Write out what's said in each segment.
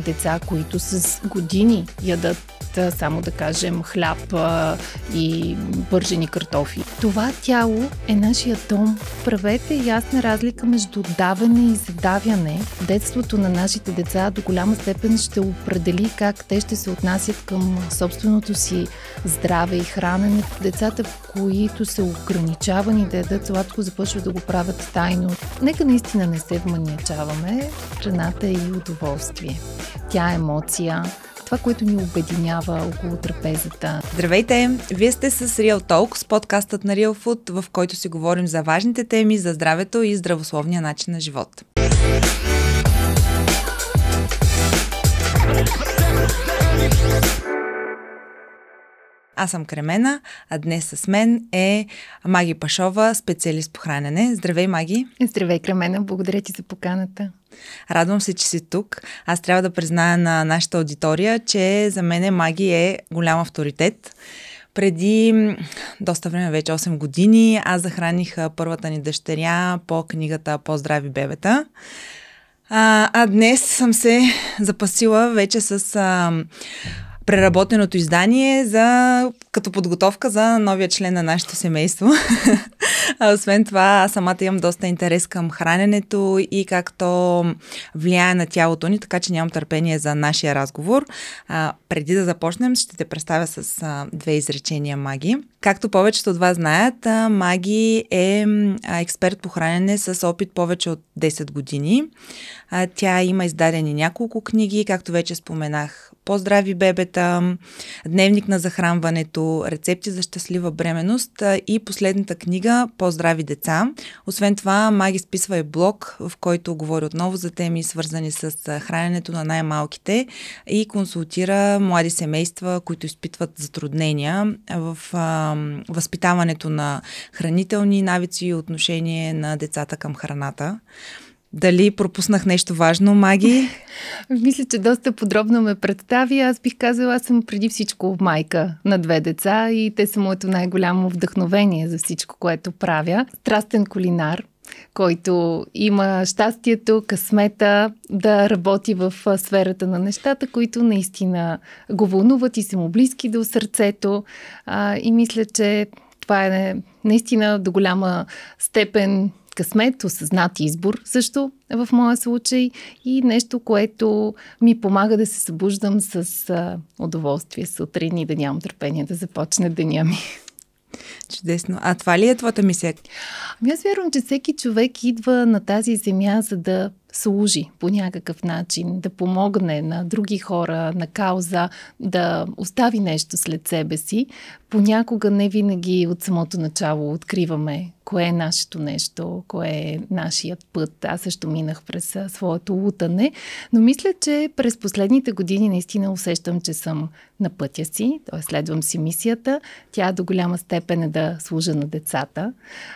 деца, които с години ядат само да кажем хляб и пържени картофи. Това тяло е нашия дом. Правете ясна разлика между даване и задавяне. Детството на нашите деца до голяма степен ще определи как те ще се отнасят към собственото си здраве и хранене. Децата, които са ограничавани да ядат сладко, започват да го правят тайно. Нека наистина не се вманячаваме. Храната е и удоволствие. Тя е емоция, това, което ни обединява около трапезата. Здравейте! Вие сте с Real с подкастът на Real Food, в който си говорим за важните теми за здравето и здравословния начин на живот. Аз съм Кремена, а днес с мен е Маги Пашова, специалист по хранене. Здравей, Маги! Здравей, Кремена! Благодаря ти за поканата! Радвам се, че си тук. Аз трябва да призная на нашата аудитория, че за мен Маги е голям авторитет. Преди доста време, вече 8 години, аз захраних първата ни дъщеря по книгата По-здрави бебета. А, а днес съм се запасила вече с а, преработеното издание за, като подготовка за новия член на нашето семейство. а освен това, аз самата имам доста интерес към храненето и как то влияе на тялото ни, така че нямам търпение за нашия разговор. А, преди да започнем, ще те представя с а, две изречения Маги. Както повечето от вас знаят, а, Маги е а, експерт по хранене с опит повече от 10 години. А, тя има издадени няколко книги, както вече споменах по-здрави бебета, дневник на захранването, рецепти за щастлива бременност и последната книга По-здрави деца. Освен това, Маги списва и блог, в който говори отново за теми, свързани с храненето на най-малките и консултира млади семейства, които изпитват затруднения в възпитаването на хранителни навици и отношение на децата към храната. Дали пропуснах нещо важно, Маги? Мисля, че доста подробно ме представи. Аз бих казала, аз съм преди всичко майка на две деца и те са моето най-голямо вдъхновение за всичко, което правя. Страстен кулинар, който има щастието, късмета да работи в сферата на нещата, които наистина го вълнуват и са му близки до сърцето. и мисля, че това е наистина до голяма степен късмет, осъзнат избор също е в моя случай и нещо, което ми помага да се събуждам с а, удоволствие сутрин и да нямам търпение да започне деня ми. Чудесно. А това ли е твоята мисия? Ами аз вярвам, че всеки човек идва на тази земя, за да служи по някакъв начин, да помогне на други хора, на кауза, да остави нещо след себе си, понякога не винаги от самото начало откриваме кое е нашето нещо, кое е нашият път. Аз също минах през своето лутане, но мисля, че през последните години наистина усещам, че съм на пътя си, т.е. следвам си мисията. Тя до голяма степен е да служа на децата.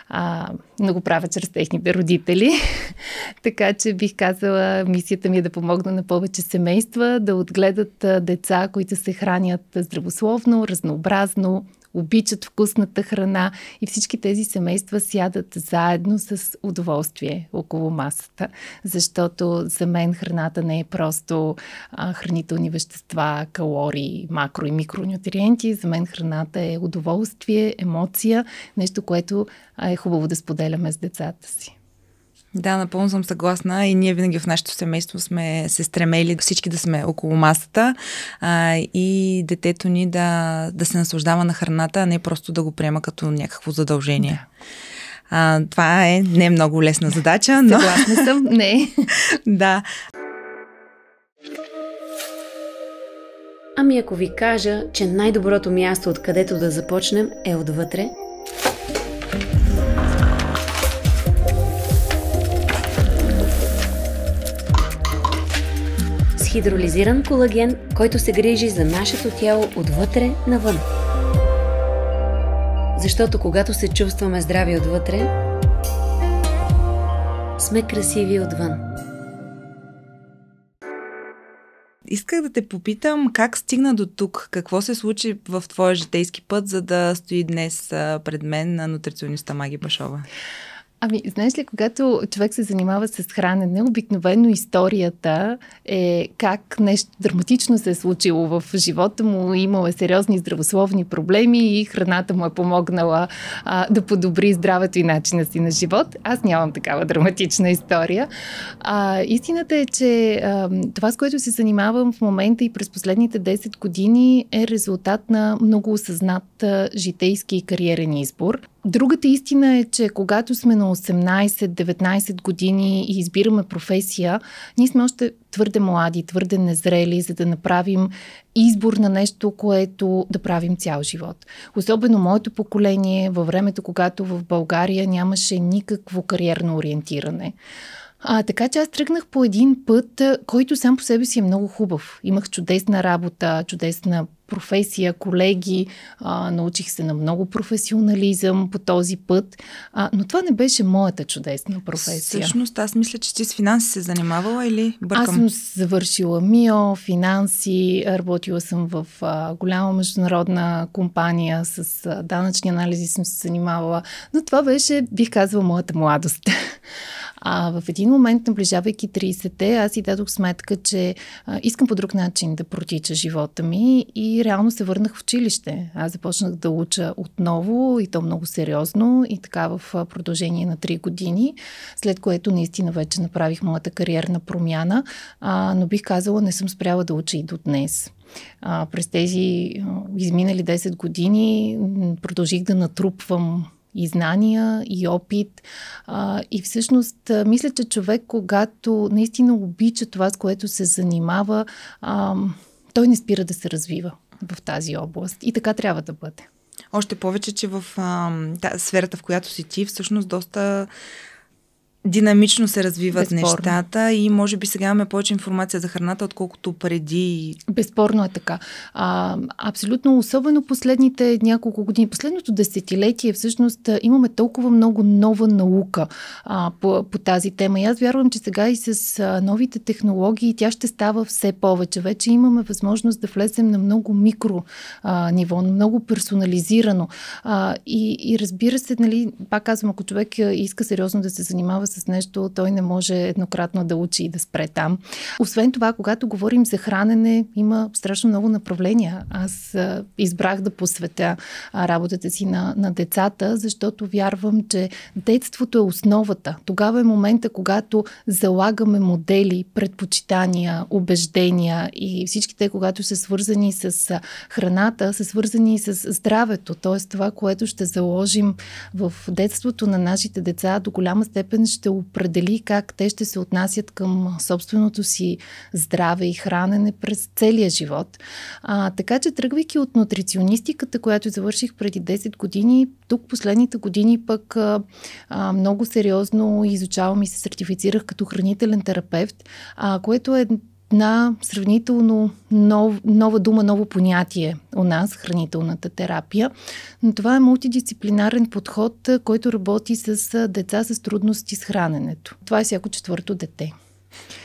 А, но го правя чрез техните родители. така че бих казала, мисията ми е да помогна на повече семейства да отгледат деца, които се хранят здравословно, разнообразно, обичат вкусната храна и всички тези семейства сядат заедно с удоволствие около масата, защото за мен храната не е просто а, хранителни вещества, калории, макро и микронутриенти. За мен храната е удоволствие, емоция, нещо, което е хубаво да споделяме с децата си. Да, напълно съм съгласна и ние винаги в нашето семейство сме се стремели всички да сме около масата а, и детето ни да, да се наслаждава на храната, а не просто да го приема като някакво задължение. Да. А, това е не е много лесна задача, но... Съгласна съм, не. да. Ами ако ви кажа, че най-доброто място, откъдето да започнем е отвътре – хидролизиран колаген, който се грижи за нашето тяло отвътре навън. Защото когато се чувстваме здрави отвътре, сме красиви отвън. Исках да те попитам как стигна до тук, какво се случи в твоя житейски път, за да стои днес пред мен на нутрициониста Маги Башова. Ами, знаеш ли, когато човек се занимава с хранене, обикновено историята е как нещо драматично се е случило в живота му, имал е сериозни здравословни проблеми и храната му е помогнала а, да подобри здравето и начина си на живот. Аз нямам такава драматична история. А, истината е, че а, това, с което се занимавам в момента и през последните 10 години е резултат на много осъзнат житейски и кариерен избор. Другата истина е, че когато сме на 18-19 години и избираме професия, ние сме още твърде млади, твърде незрели, за да направим избор на нещо, което да правим цял живот. Особено моето поколение, във времето, когато в България нямаше никакво кариерно ориентиране. А, така че аз тръгнах по един път, който сам по себе си е много хубав. Имах чудесна работа, чудесна професия, колеги, а, научих се на много професионализъм по този път, а, но това не беше моята чудесна професия. Всъщност, аз мисля, че ти с финанси се занимавала или бъркам? Аз съм завършила МИО, финанси, работила съм в а, голяма международна компания, с а, данъчни анализи съм се занимавала, но това беше, бих казала, моята младост. А в един момент, наближавайки 30-те, аз си дадох сметка, че а, искам по друг начин да протича живота ми и реално се върнах в училище. Аз започнах да уча отново и то много сериозно и така в продължение на 3 години, след което наистина вече направих моята кариерна промяна, а, но бих казала, не съм спряла да уча и до днес. А, през тези изминали 10 години продължих да натрупвам и знания, и опит. А, и всъщност, мисля, че човек, когато наистина обича това, с което се занимава, а, той не спира да се развива в тази област. И така трябва да бъде. Още повече, че в а, та, сферата, в която си ти, всъщност доста динамично се развиват Безспорно. нещата и може би сега имаме повече информация за храната, отколкото преди. Безспорно е така. А, абсолютно, особено последните няколко години, последното десетилетие, всъщност имаме толкова много нова наука а, по, по тази тема. И аз вярвам, че сега и с новите технологии тя ще става все повече. Вече имаме възможност да влезем на много микро а, ниво, на много персонализирано. А, и, и разбира се, нали, пак казвам, ако човек иска сериозно да се занимава с с нещо, той не може еднократно да учи и да спре там. Освен това, когато говорим за хранене, има страшно много направления. Аз а, избрах да посветя а, работата си на, на децата, защото вярвам, че детството е основата. Тогава е момента, когато залагаме модели, предпочитания, убеждения и всичките, когато са свързани с храната, са свързани и с здравето. Тоест това, което ще заложим в детството на нашите деца, до голяма степен ще ще определи как те ще се отнасят към собственото си здраве и хранене през целия живот. А, така че, тръгвайки от нутриционистиката, която завърших преди 10 години, тук последните години пък а, много сериозно изучавам и се сертифицирах като хранителен терапевт, а, което е една сравнително нов, нова дума, ново понятие у нас, хранителната терапия. Но това е мултидисциплинарен подход, който работи с деца с трудности с храненето. Това е всяко четвърто дете.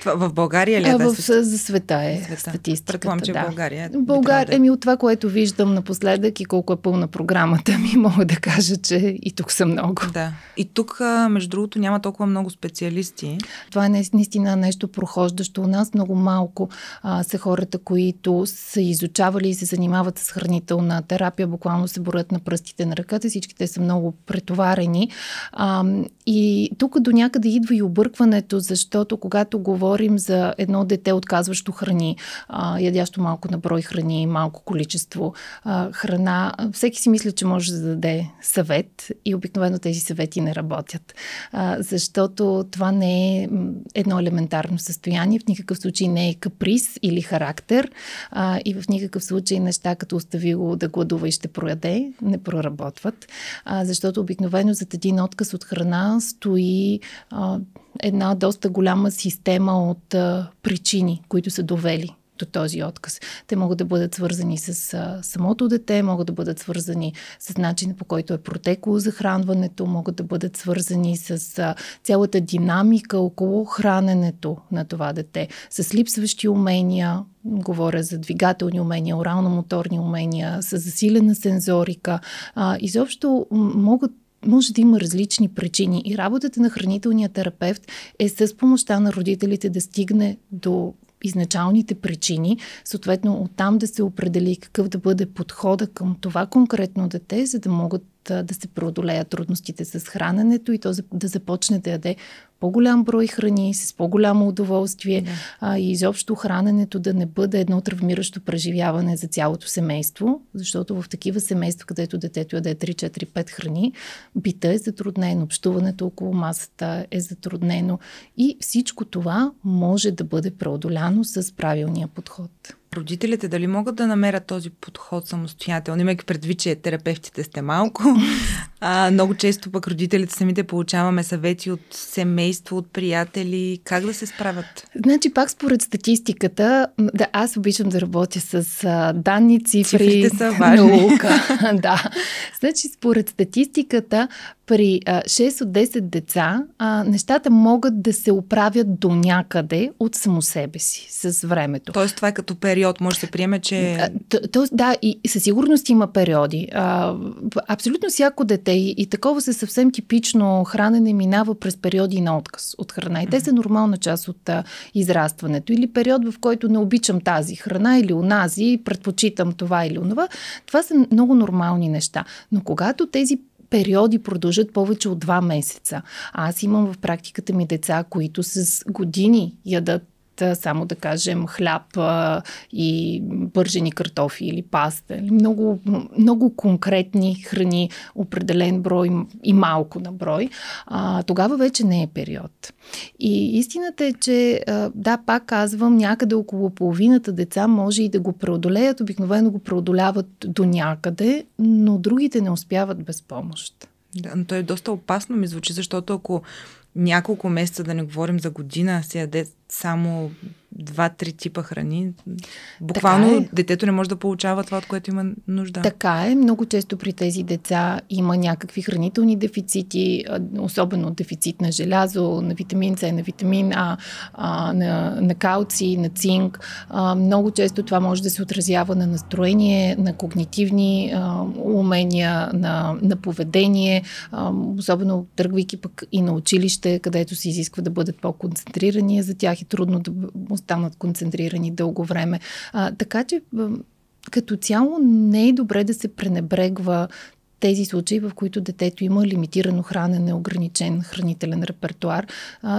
Това в България ли е? А, в, за света е света. статистиката. Предполагам, че да. България. Е, България, еми от това, което виждам напоследък и колко е пълна програмата ми, мога да кажа, че и тук са много. Да. И тук, между другото, няма толкова много специалисти. Това е наистина нещо прохождащо у нас. Много малко а, са хората, които са изучавали и се занимават с хранителна терапия. Буквално се борят на пръстите на ръката. Всичките са много претоварени. А, и тук до някъде идва и объркването, защото когато когато говорим за едно дете отказващо храни, а, ядящо малко на брой храни, малко количество а, храна, всеки си мисля, че може да даде съвет и обикновено тези съвети не работят. А, защото това не е едно елементарно състояние, в никакъв случай не е каприз или характер а, и в никакъв случай неща като остави го да гладува и ще прояде, не проработват. А, защото обикновено зад един отказ от храна стои а, една доста голяма система от а, причини, които са довели до този отказ. Те могат да бъдат свързани с а, самото дете, могат да бъдат свързани с начина по който е протекло захранването, могат да бъдат свързани с а, цялата динамика около храненето на това дете, с липсващи умения, говоря за двигателни умения, орално-моторни умения, с засилена сензорика. А, изобщо могат може да има различни причини и работата на хранителния терапевт е с помощта на родителите да стигне до изначалните причини, съответно оттам да се определи какъв да бъде подхода към това конкретно дете, за да могат да се преодолеят трудностите с храненето и то да започне да яде по-голям брой храни, с по-голямо удоволствие да. а, и изобщо храненето да не бъде едно травмиращо преживяване за цялото семейство, защото в такива семейства, където детето яде 3-4-5 храни, бита е затруднено, общуването около масата е затруднено и всичко това може да бъде преодоляно с правилния подход родителите дали могат да намерят този подход самостоятелно, имайки предвид, че терапевтите сте малко. А, много често пък родителите самите получаваме съвети от семейство, от приятели. Как да се справят? Значи пак според статистиката, да, аз обичам да работя с а, данни, цифри, са важни. наука. да. Значи според статистиката, при а, 6 от 10 деца а, нещата могат да се оправят до някъде от само себе си с времето. Тоест това е като период период може да се приеме, че... То, то, да, и, със сигурност има периоди. А, абсолютно всяко дете и, и такова се съвсем типично хранене минава през периоди на отказ от храна. И те са нормална част от а, израстването. Или период, в който не обичам тази храна или онази, предпочитам това или онова. Това са много нормални неща. Но когато тези периоди продължат повече от два месеца. Аз имам в практиката ми деца, които с години ядат е, само да кажем хляб и пържени картофи или паста. Много, много конкретни храни, определен брой и малко на брой. А, тогава вече не е период. И истината е, че да, пак казвам, някъде около половината деца може и да го преодолеят. Обикновено го преодоляват до някъде, но другите не успяват без помощ. Да, но то е доста опасно ми звучи, защото ако няколко месеца, да не говорим за година, се яде само два-три типа храни. Буквално е. детето не може да получава това, от което има нужда. Така е. Много често при тези деца има някакви хранителни дефицити, особено дефицит на желязо, на витамин С, на витамин А, а на, на калци, на цинк. А, много често това може да се отразява на настроение, на когнитивни а, умения, на, на поведение, а, особено тръгвайки пък и на училище, където се изисква да бъдат по-концентрирани. За тях е трудно да останат концентрирани дълго време. А, така че като цяло не е добре да се пренебрегва тези случаи, в които детето има лимитирано хранене, ограничен хранителен репертуар,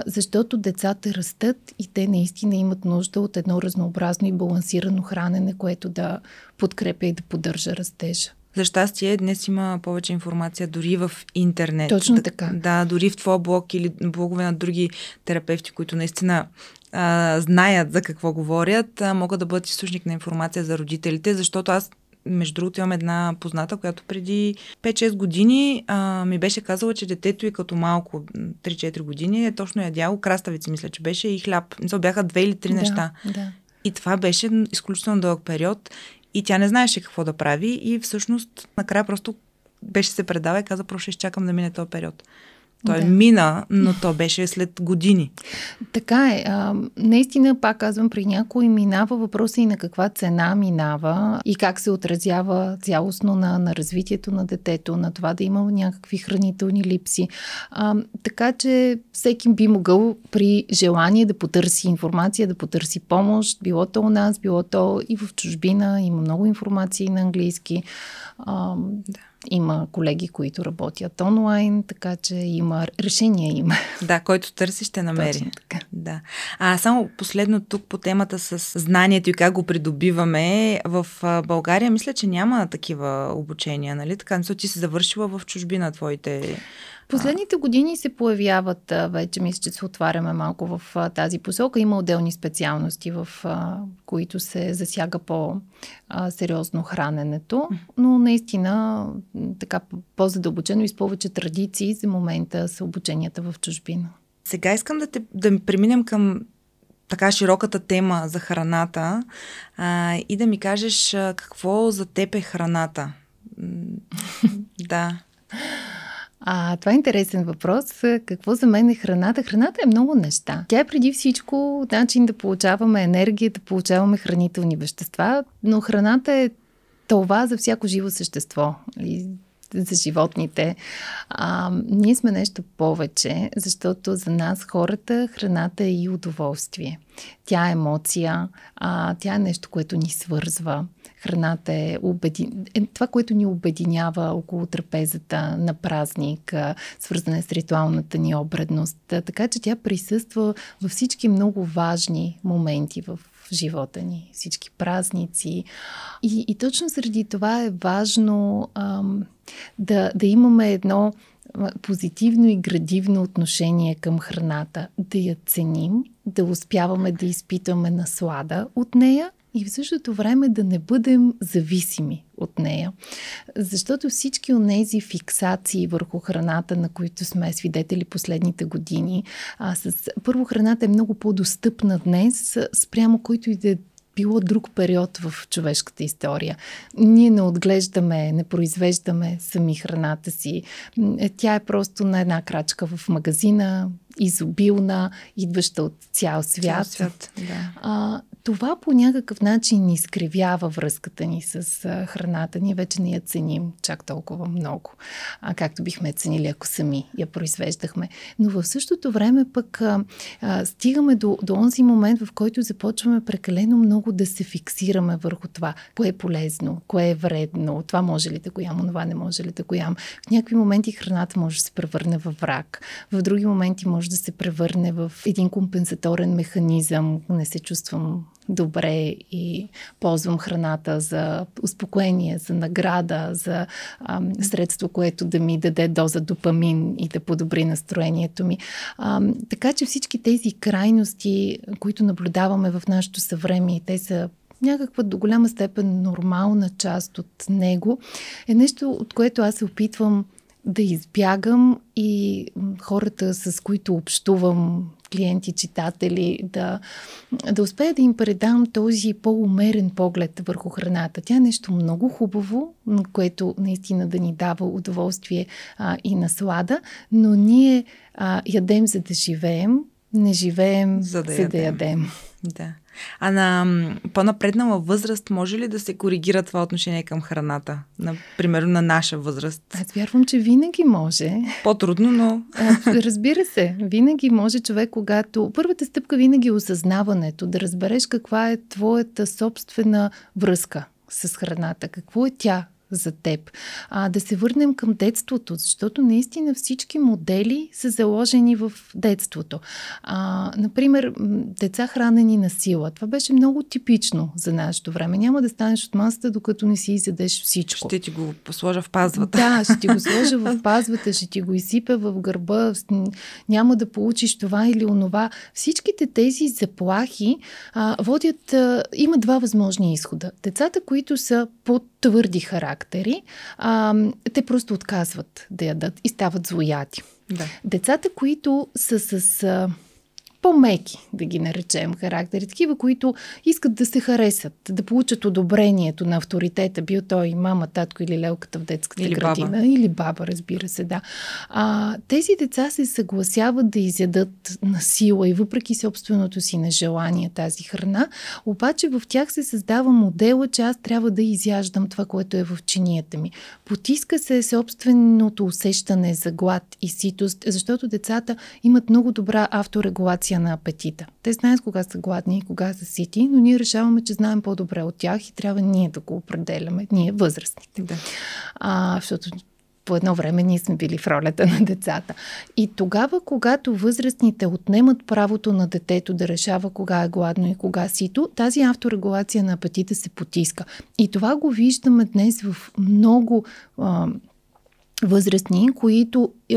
защото децата растат и те наистина имат нужда от едно разнообразно и балансирано хранене, което да подкрепя и да поддържа растежа. За щастие, днес има повече информация дори в интернет. Точно така. Да, дори в твоя блог или блогове на други терапевти, които наистина а, знаят за какво говорят, а, могат да бъдат източник на информация за родителите, защото аз между другото имам една позната, която преди 5-6 години а, ми беше казала, че детето и като малко, 3-4 години, е точно ядяло краставици, мисля, че беше и хляб. Мисля, бяха две или три да, неща. Да. И това беше изключително дълъг период и тя не знаеше какво да прави и всъщност накрая просто беше се предава и каза, просто ще изчакам да мине този период. Той да. мина, но то беше след години. Така е. А, наистина, пак казвам, при някой минава въпроса и на каква цена минава и как се отразява цялостно на, на развитието на детето, на това да има някакви хранителни липси. А, така че всеки би могъл при желание да потърси информация, да потърси помощ, било то у нас, било то и в чужбина, има много информации на английски. А, да. Има колеги, които работят онлайн, така че има решения има. Да, който търси ще намери. Точно така. Да. А само последно тук по темата с знанието и как го придобиваме. В България мисля, че няма такива обучения, нали? Така, мисля, ти си завършила в чужбина твоите Последните години се появяват вече, мисля, че се отваряме малко в тази посока. Има отделни специалности, в които се засяга по-сериозно храненето, но наистина така по-задълбочено и с повече традиции за момента са обученията в чужбина. Сега искам да, те, да преминем към така широката тема за храната а, и да ми кажеш какво за теб е храната. да. А, това е интересен въпрос. Какво за мен е храната? Храната е много неща. Тя е преди всичко начин да получаваме енергия, да получаваме хранителни вещества, но храната е това за всяко живо същество. И за животните. А, ние сме нещо повече, защото за нас хората храната е и удоволствие. Тя е емоция, а, тя е нещо, което ни свързва. Храната е, убеди... е това, което ни обединява около трапезата на празник, свързане с ритуалната ни обредност. Така че тя присъства във всички много важни моменти в живота ни, всички празници. И, и точно заради това е важно ам, да, да имаме едно позитивно и градивно отношение към храната, да я ценим, да успяваме да изпитваме наслада от нея и в същото време да не бъдем зависими от нея. Защото всички от тези фиксации върху храната, на които сме свидетели последните години, а с... първо храната е много по-достъпна днес, спрямо който и да е било друг период в човешката история. Ние не отглеждаме, не произвеждаме сами храната си. Е, тя е просто на една крачка в магазина, изобилна, идваща от цял свят. Цял свят да. а, това по някакъв начин изкривява връзката ни с храната. Ние вече не я ценим чак толкова много, а както бихме ценили, ако сами я произвеждахме. Но в същото време пък а, а, стигаме до, до онзи момент, в който започваме прекалено много да се фиксираме върху това, кое е полезно, кое е вредно, това може ли да го ям, това не може ли да го ям. В някакви моменти храната може да се превърне в враг, в други моменти може да се превърне в един компенсаторен механизъм, не се чувствам добре и ползвам храната за успокоение, за награда, за ам, средство, което да ми даде доза допамин и да подобри настроението ми. Ам, така че всички тези крайности, които наблюдаваме в нашето съвремие, те са някаква до голяма степен нормална част от него, е нещо, от което аз се опитвам да избягам и хората, с които общувам клиенти, читатели, да, да успея да им предам този по-умерен поглед върху храната. Тя е нещо много хубаво, което наистина да ни дава удоволствие а, и наслада, но ние а, ядем за да живеем, не живеем за да, за ядем. да ядем. Да. А на по-напреднала възраст може ли да се коригира това отношение към храната? Например, на наша възраст. Аз вярвам, че винаги може. По-трудно, но... Разбира се, винаги може човек, когато... Първата стъпка винаги е осъзнаването, да разбереш каква е твоята собствена връзка с храната, какво е тя за теб. А, да се върнем към детството, защото наистина всички модели са заложени в детството. А, например, деца хранени на сила. Това беше много типично за нашето време. Няма да станеш от масата, докато не си изядеш всичко. Ще ти го сложа в пазвата. Да, ще ти го сложа в пазвата, ще ти го изсипя в гърба, няма да получиш това или онова. Всичките тези заплахи а, водят. А, има два възможни изхода. Децата, които са по-твърди характер, бактери, а, те просто отказват да ядат и стават злояти. Да. Децата, които са с по-меки, да ги наречем, характери, такива, които искат да се харесат, да получат одобрението на авторитета, бил той мама, татко или лелката в детската или градина, баба. или баба, разбира се, да. А, тези деца се съгласяват да изядат на сила и въпреки собственото си нежелание тази храна, обаче в тях се създава модела, че аз трябва да изяждам това, което е в чинията ми. Потиска се собственото усещане за глад и ситост, защото децата имат много добра авторегулация функция на апетита. Те знаят кога са гладни и кога са сити, но ние решаваме, че знаем по-добре от тях и трябва ние да го определяме, ние възрастните. Да. А, защото по едно време ние сме били в ролята на децата. И тогава, когато възрастните отнемат правото на детето да решава кога е гладно и кога е сито, тази авторегулация на апетита се потиска. И това го виждаме днес в много а, възрастни, които е,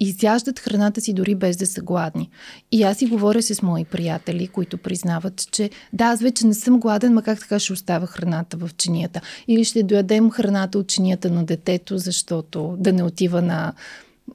изяждат храната си дори без да са гладни. И аз си говоря с мои приятели, които признават, че да, аз вече не съм гладен, ма как така ще остава храната в чинията? Или ще доядем храната от чинията на детето, защото да не отива на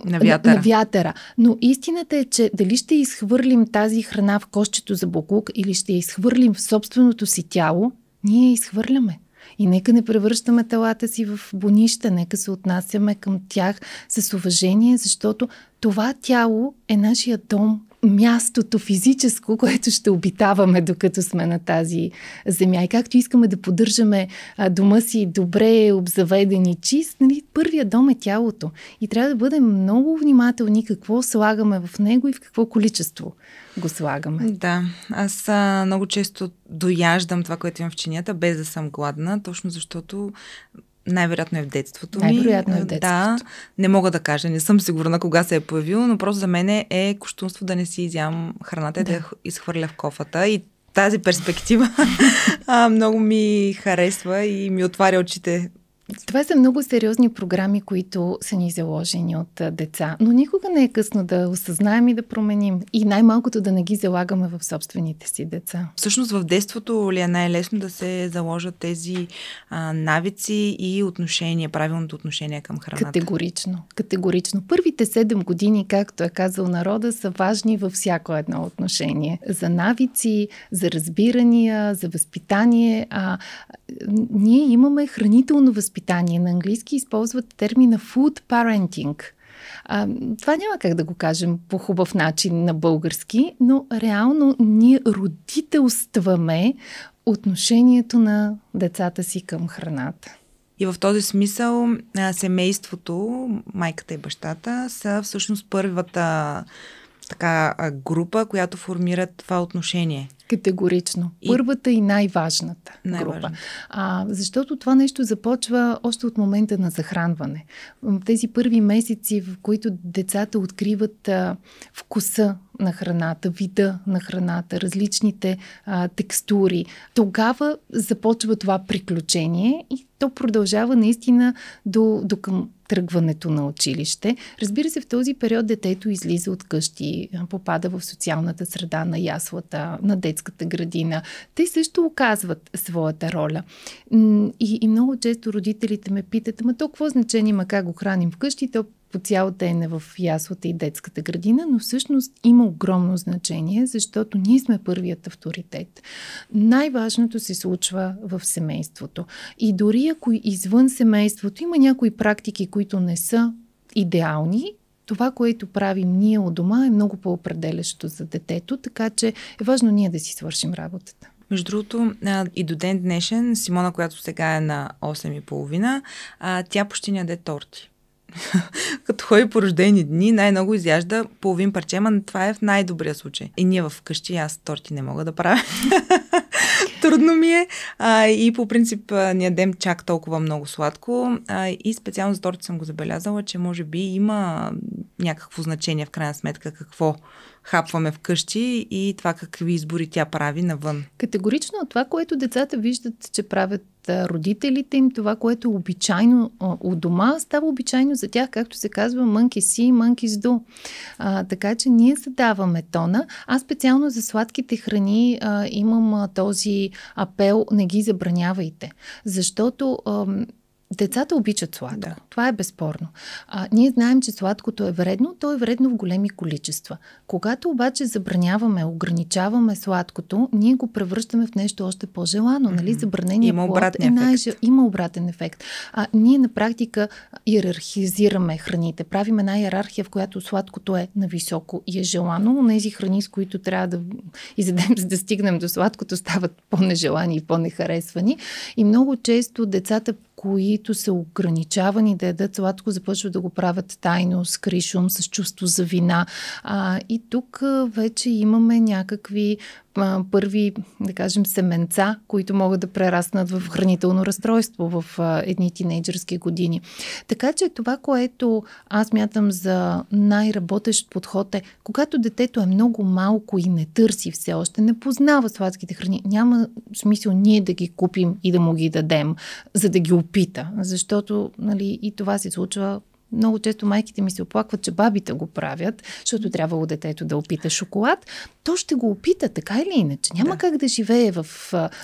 на вятъра. На, на вятъра. Но истината е, че дали ще изхвърлим тази храна в кощето за буклук или ще я изхвърлим в собственото си тяло, ние изхвърляме. И нека не превръщаме телата си в бонища, нека се отнасяме към тях с уважение, защото това тяло е нашия дом мястото физическо, което ще обитаваме докато сме на тази земя. И както искаме да поддържаме дома си добре обзаведен и чист, нали, първия дом е тялото. И трябва да бъдем много внимателни какво слагаме в него и в какво количество го слагаме. Да, аз а, много често дояждам това, което имам в чинията, без да съм гладна, точно защото най-вероятно е в детството ми. Най-вероятно е в детството. Да, не мога да кажа, не съм сигурна кога се е появил, но просто за мен е кощунство да не си изям храната и да. да я изхвърля в кофата. И тази перспектива много ми харесва и ми отваря очите това са много сериозни програми, които са ни заложени от деца, но никога не е късно да осъзнаем и да променим и най-малкото да не ги залагаме в собствените си деца. Всъщност в детството ли е най-лесно да се заложат тези а, навици и отношения, правилното отношение към храната? Категорично. Категорично. Първите 7 години, както е казал народа, са важни във всяко едно отношение. За навици, за разбирания, за възпитание. А, ние имаме хранително възпитание възпитание. На английски използват термина food parenting. А, това няма как да го кажем по хубав начин на български, но реално ние родителстваме отношението на децата си към храната. И в този смисъл семейството, майката и бащата, са всъщност първата така група, която формира това отношение Категорично. И... Първата и най-важната най група. А, защото това нещо започва още от момента на захранване. Тези първи месеци, в които децата откриват а, вкуса на храната, вида на храната, различните а, текстури. Тогава започва това приключение и то продължава наистина до, до към тръгването на училище. Разбира се, в този период детето излиза от къщи, попада в социалната среда на яслата, на детска детската градина. Те също оказват своята роля. И, и много често родителите ме питат, ама то какво значение има как го храним вкъщи, то по цял ден е в яслата и детската градина, но всъщност има огромно значение, защото ние сме първият авторитет. Най-важното се случва в семейството. И дори ако извън семейството има някои практики, които не са идеални, това, което правим ние от дома е много по-определящо за детето, така че е важно ние да си свършим работата. Между другото, и до ден днешен, Симона, която сега е на 8,5, тя почти не яде торти. като ходи по рождени дни, най-много изяжда половин парче, но това е в най-добрия случай. И ние в къщи, аз торти не мога да правя. трудно ми е. А, и по принцип не ядем чак толкова много сладко. А, и специално за торти съм го забелязала, че може би има някакво значение в крайна сметка какво хапваме вкъщи и това какви избори тя прави навън. Категорично това, което децата виждат, че правят родителите им, това, което е обичайно у дома, става обичайно за тях, както се казва, мънки си, мънки с до. А, така че ние задаваме тона. Аз специално за сладките храни а, имам а, този апел, не ги забранявайте. Защото а, Децата обичат сладко. Да. Това е безспорно. А, ние знаем, че сладкото е вредно, то е вредно в големи количества. Когато обаче забраняваме, ограничаваме сладкото, ние го превръщаме в нещо още по-желано. Mm-hmm. Нали? Забранение Има обратен е най- ефект. Има обратен ефект. А, ние на практика иерархизираме храните. Правим една иерархия, в която сладкото е на високо и е желано. Нези храни, с които трябва да изедем, за да стигнем до сладкото, стават по-нежелани и по-нехаресвани. И много често децата които са ограничавани да ядат сладко, започват да го правят тайно, с кришум, с чувство за вина. А, и тук вече имаме някакви а, първи, да кажем, семенца, които могат да прераснат в хранително разстройство в а, едни тинейджърски години. Така че това, което аз мятам за най-работещ подход е, когато детето е много малко и не търси все още, не познава сладките храни, няма смисъл ние да ги купим и да му ги дадем, за да ги опита, защото нали, и това се случва много често майките ми се оплакват, че бабите го правят, защото трябвало детето да опита шоколад, то ще го опита, така или иначе. Няма да. как да живее в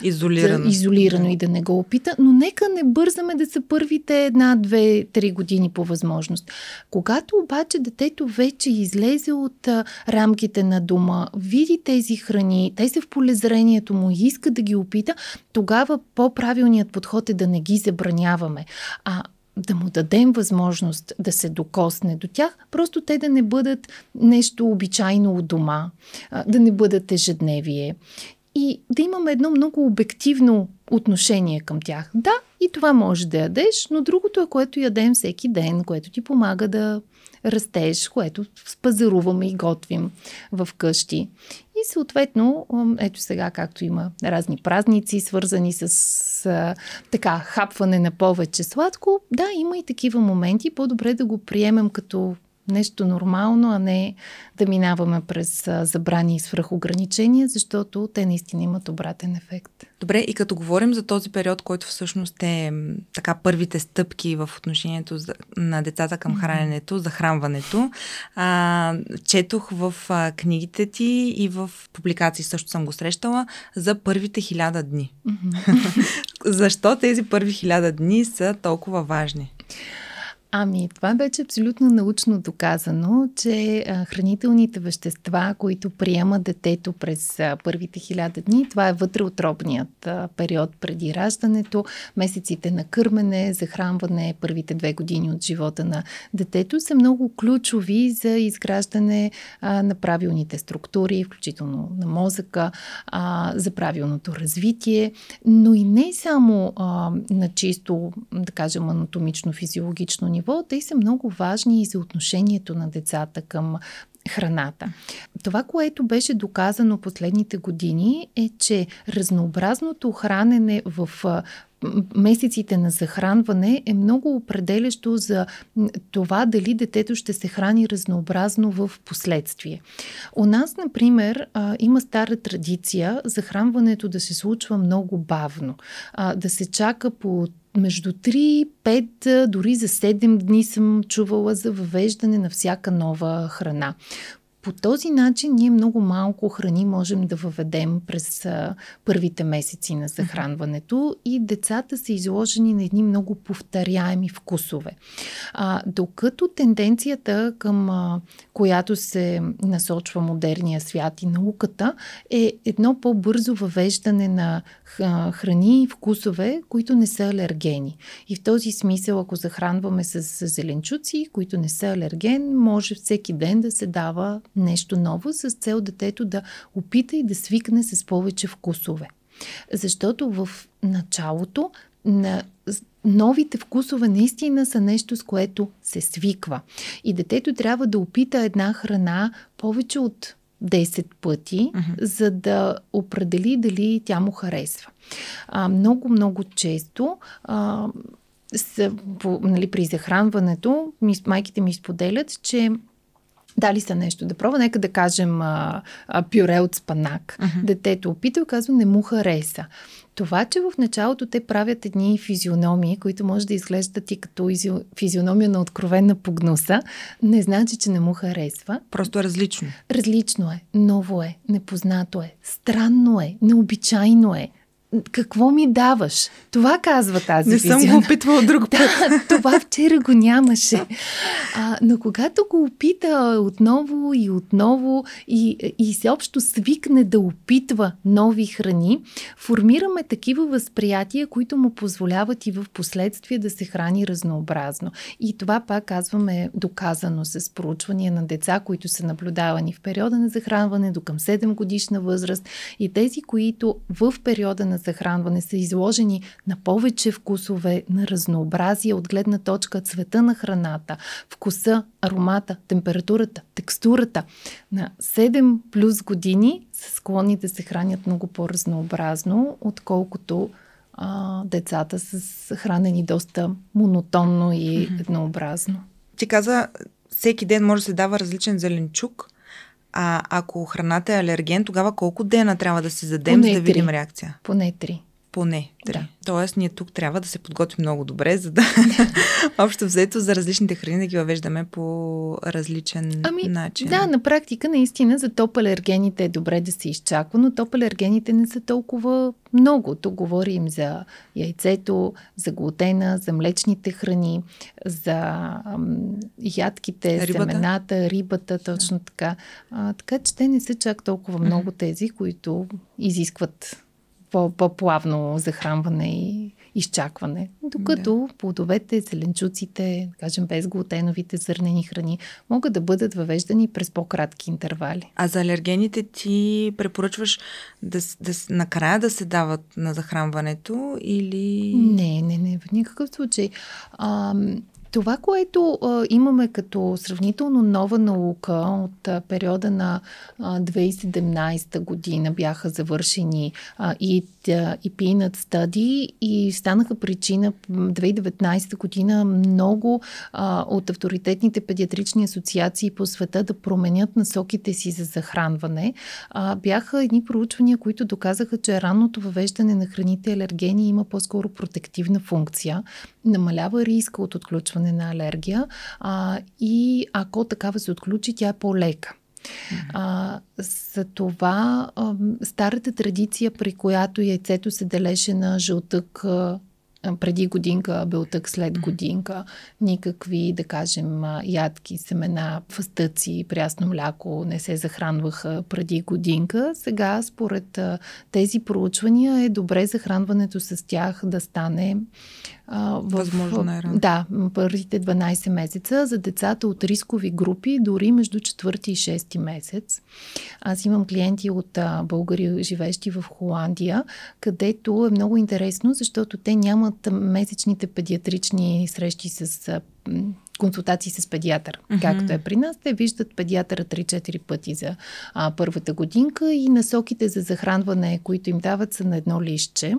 изолирано, да, изолирано да. и да не го опита, но нека не бързаме да са първите една, две, три години по възможност. Когато обаче детето вече излезе от а, рамките на дома, види тези храни, те са в полезрението му и иска да ги опита, тогава по-правилният подход е да не ги забраняваме. А да му дадем възможност да се докосне до тях, просто те да не бъдат нещо обичайно от дома, да не бъдат ежедневие и да имаме едно много обективно отношение към тях. Да, и това може да ядеш, но другото е което ядем всеки ден, което ти помага да растеж, което спазаруваме и готвим в къщи. И съответно, ето сега, както има разни празници, свързани с а, така хапване на повече сладко, да, има и такива моменти. По-добре да го приемем като нещо нормално, а не да минаваме през забрани и свръхограничения, защото те наистина имат обратен ефект. Добре, и като говорим за този период, който всъщност е така първите стъпки в отношението на децата към храненето, захранването, а, четох в книгите ти и в публикации също съм го срещала за първите хиляда дни. Защо тези първи хиляда дни са толкова важни? Ами, това беше абсолютно научно доказано, че а, хранителните вещества, които приема детето през а, първите хиляда дни, това е вътреотробният а, период преди раждането, месеците на кърмене, захранване, първите две години от живота на детето са много ключови за изграждане на правилните структури, включително на мозъка, за правилното развитие, но и не само на чисто, да кажем, анатомично-физиологично ниво, ниво, те са много важни и за отношението на децата към храната. Това, което беше доказано последните години е, че разнообразното хранене в месеците на захранване е много определящо за това дали детето ще се храни разнообразно в последствие. У нас, например, има стара традиция захранването да се случва много бавно, да се чака по между 3, 5, дори за 7 дни съм чувала за въвеждане на всяка нова храна. По този начин ние много малко храни можем да въведем през а, първите месеци на захранването и децата са изложени на едни много повторяеми вкусове. А, докато тенденцията към а, която се насочва модерния свят и науката е едно по-бързо въвеждане на храни и вкусове, които не са алергени. И в този смисъл, ако захранваме с, с зеленчуци, които не са алерген, може всеки ден да се дава нещо ново с цел детето да опита и да свикне с повече вкусове. Защото в началото на новите вкусове наистина са нещо, с което се свиква. И детето трябва да опита една храна повече от 10 пъти, uh-huh. за да определи дали тя му харесва. А, много, много често а, са, по, нали, при захранването ми, майките ми споделят, че дали са нещо да пробва, нека да кажем а, а, пюре от спанак. Uh-huh. Детето е опитал казва, не му хареса. Това, че в началото те правят едни физиономии, които може да изглеждат и като физиономия на откровена погнуса, не значи, че не му харесва. Просто е различно. Различно е, ново е, непознато е, странно е, необичайно е какво ми даваш? Това казва тази Не съм го опитвала друг път. Да, това вчера го нямаше. А, но когато го опита отново и отново и, и всеобщо свикне да опитва нови храни, формираме такива възприятия, които му позволяват и в последствие да се храни разнообразно. И това пак казваме доказано с проучвания на деца, които са наблюдавани в периода на захранване до към 7 годишна възраст и тези, които в периода на захранване са изложени на повече вкусове, на разнообразие от гледна точка цвета на храната, вкус вкуса, аромата, температурата, текстурата. На 7 плюс години да се хранят много по-разнообразно, отколкото а, децата са хранени доста монотонно и еднообразно. Ти каза, всеки ден може да се дава различен зеленчук. А ако храната е алерген, тогава колко дена трябва да се задем, за да видим реакция? Поне три. Поне три. Да. Тоест, ние тук трябва да се подготвим много добре, за да общо взето за различните храни да ги въвеждаме по различен ами, начин. Да, на практика наистина за топ алергените е добре да се изчаква, но топ алергените не са толкова много. Тук говорим за яйцето, за глутена, за млечните храни, за ам, ядките, рибата. семената, рибата, точно да. така. А, така че те не са чак толкова много тези, които изискват по-плавно захранване и изчакване. Докато да. плодовете, зеленчуците, кажем без глутеновите зърнени храни, могат да бъдат въвеждани през по-кратки интервали. А за алергените ти препоръчваш да, да, накрая да се дават на захранването или... Не, не, не, в никакъв случай. А, това, което а, имаме като сравнително нова наука от а, периода на а, 2017 година бяха завършени а, и, а, и Peanut Study и станаха причина 2019 година много а, от авторитетните педиатрични асоциации по света да променят насоките си за захранване. А, бяха едни проучвания, които доказаха, че ранното въвеждане на храните алергени има по-скоро протективна функция, намалява риска от отключване изпитване на алергия. А, и ако такава се отключи, тя е по-лека. А, за това а, старата традиция, при която яйцето се делеше на жълтък, преди годинка белтък, след годинка, никакви, да кажем, ядки, семена, фъстъци, прясно мляко не се захранваха преди годинка. Сега, според тези проучвания, е добре захранването с тях да стане а, в, Възможно най-рано. Да, първите 12 месеца за децата от рискови групи, дори между 4 и 6 месец. Аз имам клиенти от а, българи, живещи в Холандия, където е много интересно, защото те няма имат месечните педиатрични срещи с консултации с педиатър, uh-huh. както е при нас. Те виждат педиатъра 3-4 пъти за а, първата годинка и насоките за захранване, които им дават, са на едно лище,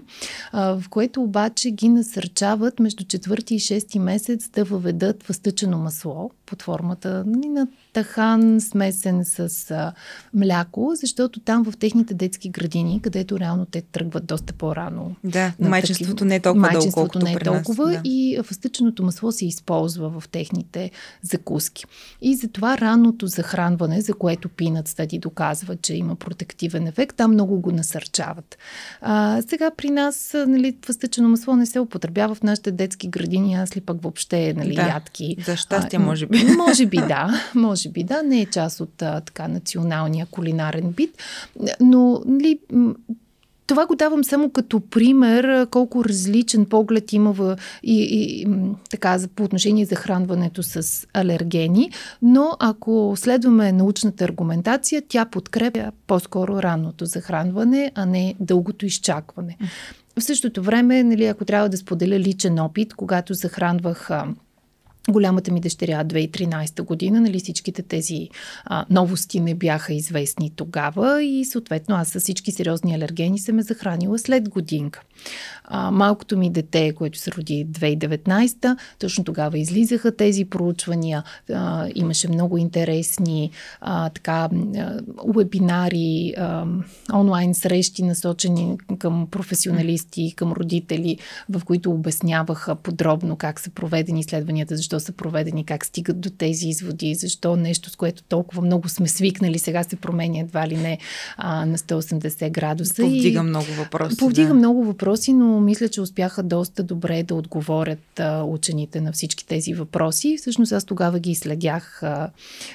а, в което обаче ги насърчават между 4 и 6 месец да въведат въстъчено масло, под формата на тахан, смесен с а, мляко, защото там в техните детски градини, където реално те тръгват доста по-рано. Да, майчеството таки... не е толкова дълго, колкото не е при нас. толкова да. и фастъчното масло се използва в техните закуски. И затова ранното захранване, за което пинат стади доказва, че има протективен ефект, там много го насърчават. А, сега при нас нали, фастъчено масло не се употребява в нашите детски градини, аз ли пък въобще нали, да. ядки. За щастие, а, може би. Може би да, може би да, не е част от а, така националния кулинарен бит, но ли, нали, това го давам само като пример колко различен поглед има в, и, и, така, за, по отношение за хранването с алергени, но ако следваме научната аргументация, тя подкрепя по-скоро ранното захранване, а не дългото изчакване. В същото време, нали, ако трябва да споделя личен опит, когато захранвах голямата ми дъщеря 2013 година, нали всичките тези а, новости не бяха известни тогава и съответно аз с всички сериозни алергени се ме захранила след годинка. А, малкото ми дете, което се роди 2019, точно тогава излизаха тези проучвания, а, имаше много интересни а, така а, вебинари, а, онлайн срещи насочени към професионалисти, към родители, в които обясняваха подробно как са проведени изследванията, защо са проведени, как стигат до тези изводи, защо нещо, с което толкова много сме свикнали, сега се променя едва ли не а, на 180 градуса. Повдига и... много въпроси. Повдига да. много въпроси, но мисля, че успяха доста добре да отговорят а, учените на всички тези въпроси. Всъщност аз тогава ги следях а,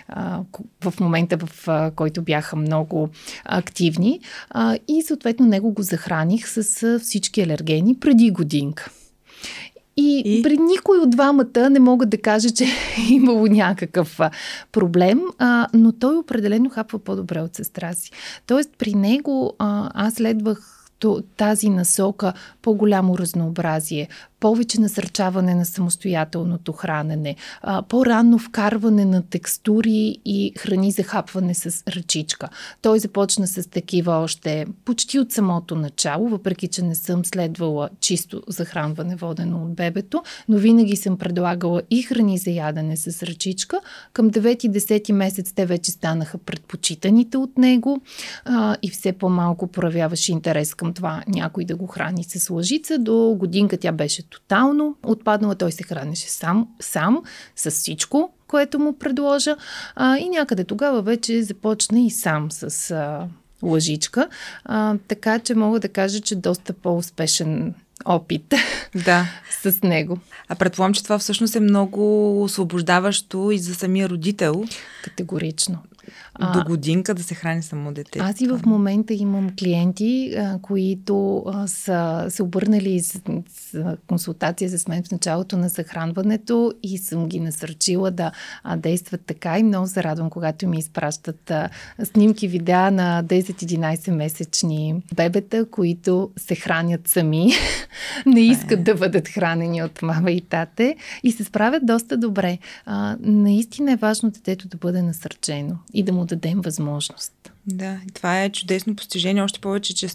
а, в момента, в а, който бяха много активни а, и съответно него го захраних с а, всички алергени преди годинка. И, и при никой от двамата не мога да кажа, че е имало някакъв проблем, а, но той определено хапва по-добре от сестра си. Тоест при него а, аз следвах тази насока по-голямо разнообразие, повече насърчаване на самостоятелното хранене, по-ранно вкарване на текстури и храни за хапване с ръчичка. Той започна с такива още почти от самото начало, въпреки че не съм следвала чисто захранване водено от бебето, но винаги съм предлагала и храни за ядене с ръчичка. Към 9-10 месец те вече станаха предпочитаните от него а, и все по-малко проявяваше интерес към това някой да го храни с лъжица. До годинка тя беше тотално отпаднала. Той се хранеше сам, сам с всичко, което му предложа. А, и някъде тогава вече започна и сам с а, лъжичка. А, така че мога да кажа, че доста по-успешен опит да. с него. А предполагам, че това всъщност е много освобождаващо и за самия родител. Категорично. До годинка да се храни само дете. Аз и в момента имам клиенти, а, които а, са се обърнали с, с консултация с мен в началото на захранването и съм ги насърчила да а, действат така и много се радвам, когато ми изпращат а, снимки, видеа на 10-11 месечни бебета, които се хранят сами, не искат е. да бъдат хранени от мама и тате и се справят доста добре. А, наистина е важно детето да бъде насърчено и да му дадем възможност. Да, и това е чудесно постижение, още повече, че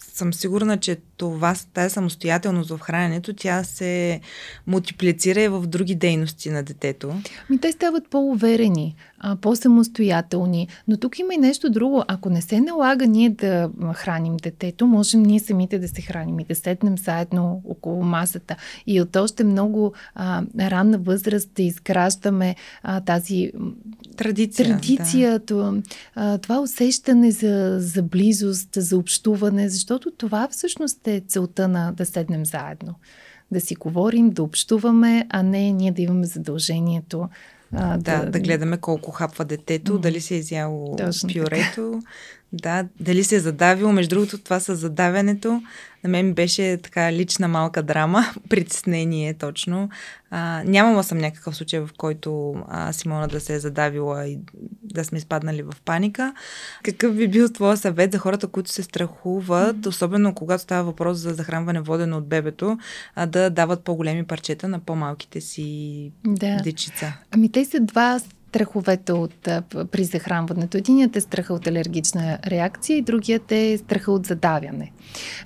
съм сигурна, че това, тази самостоятелност в храненето, тя се мултиплицира и в други дейности на детето. Ми те стават по-уверени а, по-самостоятелни. Но тук има и нещо друго. Ако не се налага ние да храним детето, можем ние самите да се храним и да седнем заедно около масата. И от още много а, ранна възраст да изграждаме а, тази традиция, традиция да. а, това усещане за, за близост, за общуване, защото това всъщност е целта на да седнем заедно да си говорим, да общуваме, а не ние да имаме задължението а, да, да, да гледаме колко хапва детето, mm. дали се е изяло Точно пюрето, така. Да, дали се е задавил. Между другото, това с задавянето на мен беше така лична малка драма, притеснение точно. А, нямала съм някакъв случай, в който а, Симона да се е задавила и да сме изпаднали в паника. Какъв би бил твой съвет за хората, които се страхуват, mm-hmm. особено когато става въпрос за захранване водено от бебето, а, да дават по-големи парчета на по-малките си да. дечица? Ами те са два страховете от, при захранването. Единият е страха от алергична реакция и другият е страха от задавяне.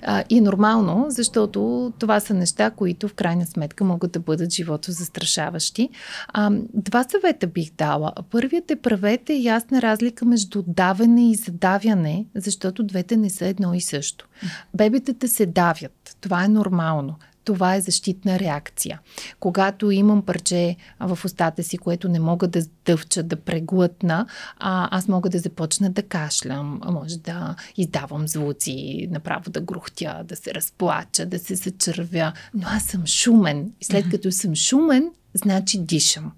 А, и е нормално, защото това са неща, които в крайна сметка могат да бъдат живото застрашаващи. А, два съвета бих дала. Първият е правете ясна разлика между даване и задавяне, защото двете не са едно и също. Бебетата се давят. Това е нормално това е защитна реакция. Когато имам парче в устата си, което не мога да дъвча, да преглътна, а, аз мога да започна да кашлям, може да издавам звуци, направо да грухтя, да се разплача, да се съчервя, но аз съм шумен. И след като съм шумен, значи дишам.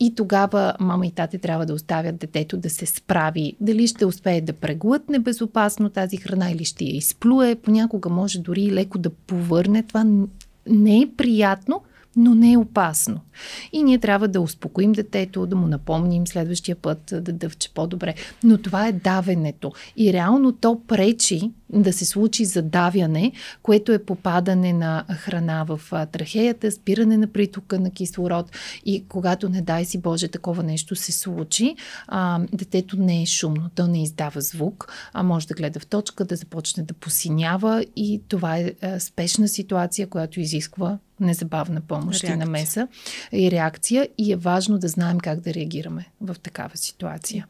И тогава мама и тате трябва да оставят детето да се справи. Дали ще успее да преглътне безопасно тази храна или ще я изплюе. Понякога може дори леко да повърне. Това не е приятно, но не е опасно. И ние трябва да успокоим детето, да му напомним следващия път да дъвче по-добре. Но това е давенето. И реално то пречи да се случи задавяне, което е попадане на храна в трахеята, спиране на притока на кислород. И когато, не дай си Боже, такова нещо се случи, а, детето не е шумно, то не издава звук, а може да гледа в точка, да започне да посинява и това е а, спешна ситуация, която изисква незабавна помощ реакция. и намеса и реакция и е важно да знаем как да реагираме в такава ситуация.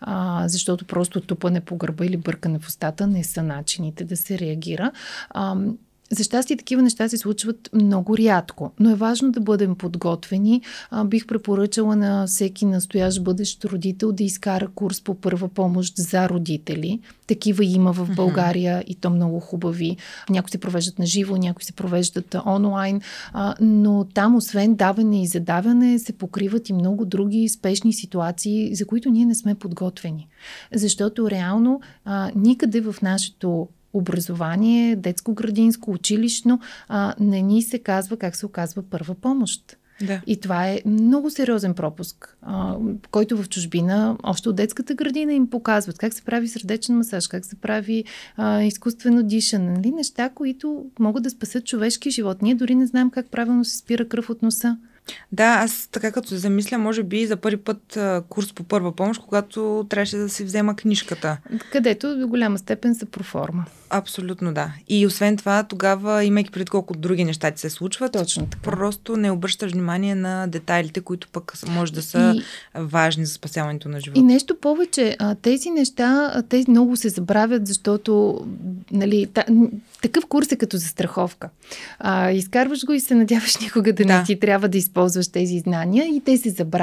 А, защото просто тупане по гърба или бъркане в устата не са начините да се реагира. А, за щастие, такива неща се случват много рядко, но е важно да бъдем подготвени. А, бих препоръчала на всеки настоящ бъдещ родител да изкара курс по първа помощ за родители. Такива има в България mm-hmm. и то много хубави. Някои се провеждат на живо, някои се провеждат онлайн, а, но там освен даване и задаване се покриват и много други спешни ситуации, за които ние не сме подготвени. Защото реално а, никъде в нашето образование, детско-градинско, училищно, а, не ни се казва как се оказва първа помощ. Да. И това е много сериозен пропуск, а, който в чужбина, още от детската градина им показват как се прави сърдечен масаж, как се прави а, изкуствено дишане, нали? неща, които могат да спасат човешки живот. Ние дори не знаем как правилно се спира кръв от носа. Да, аз така като се замисля, може би за първи път а, курс по първа помощ, когато трябваше да си взема книжката. Където до голяма степен са проформа. Абсолютно да. И освен това, тогава, имайки пред колко други неща ти се случват, Точно така. просто не обръщаш внимание на детайлите, които пък може да са и... важни за спасяването на живота. И нещо повече, тези неща, тези много се забравят, защото нали, та, такъв курс е като застраховка. А, изкарваш го и се надяваш никога да, да не ти трябва да използваш тези знания и те се забравят.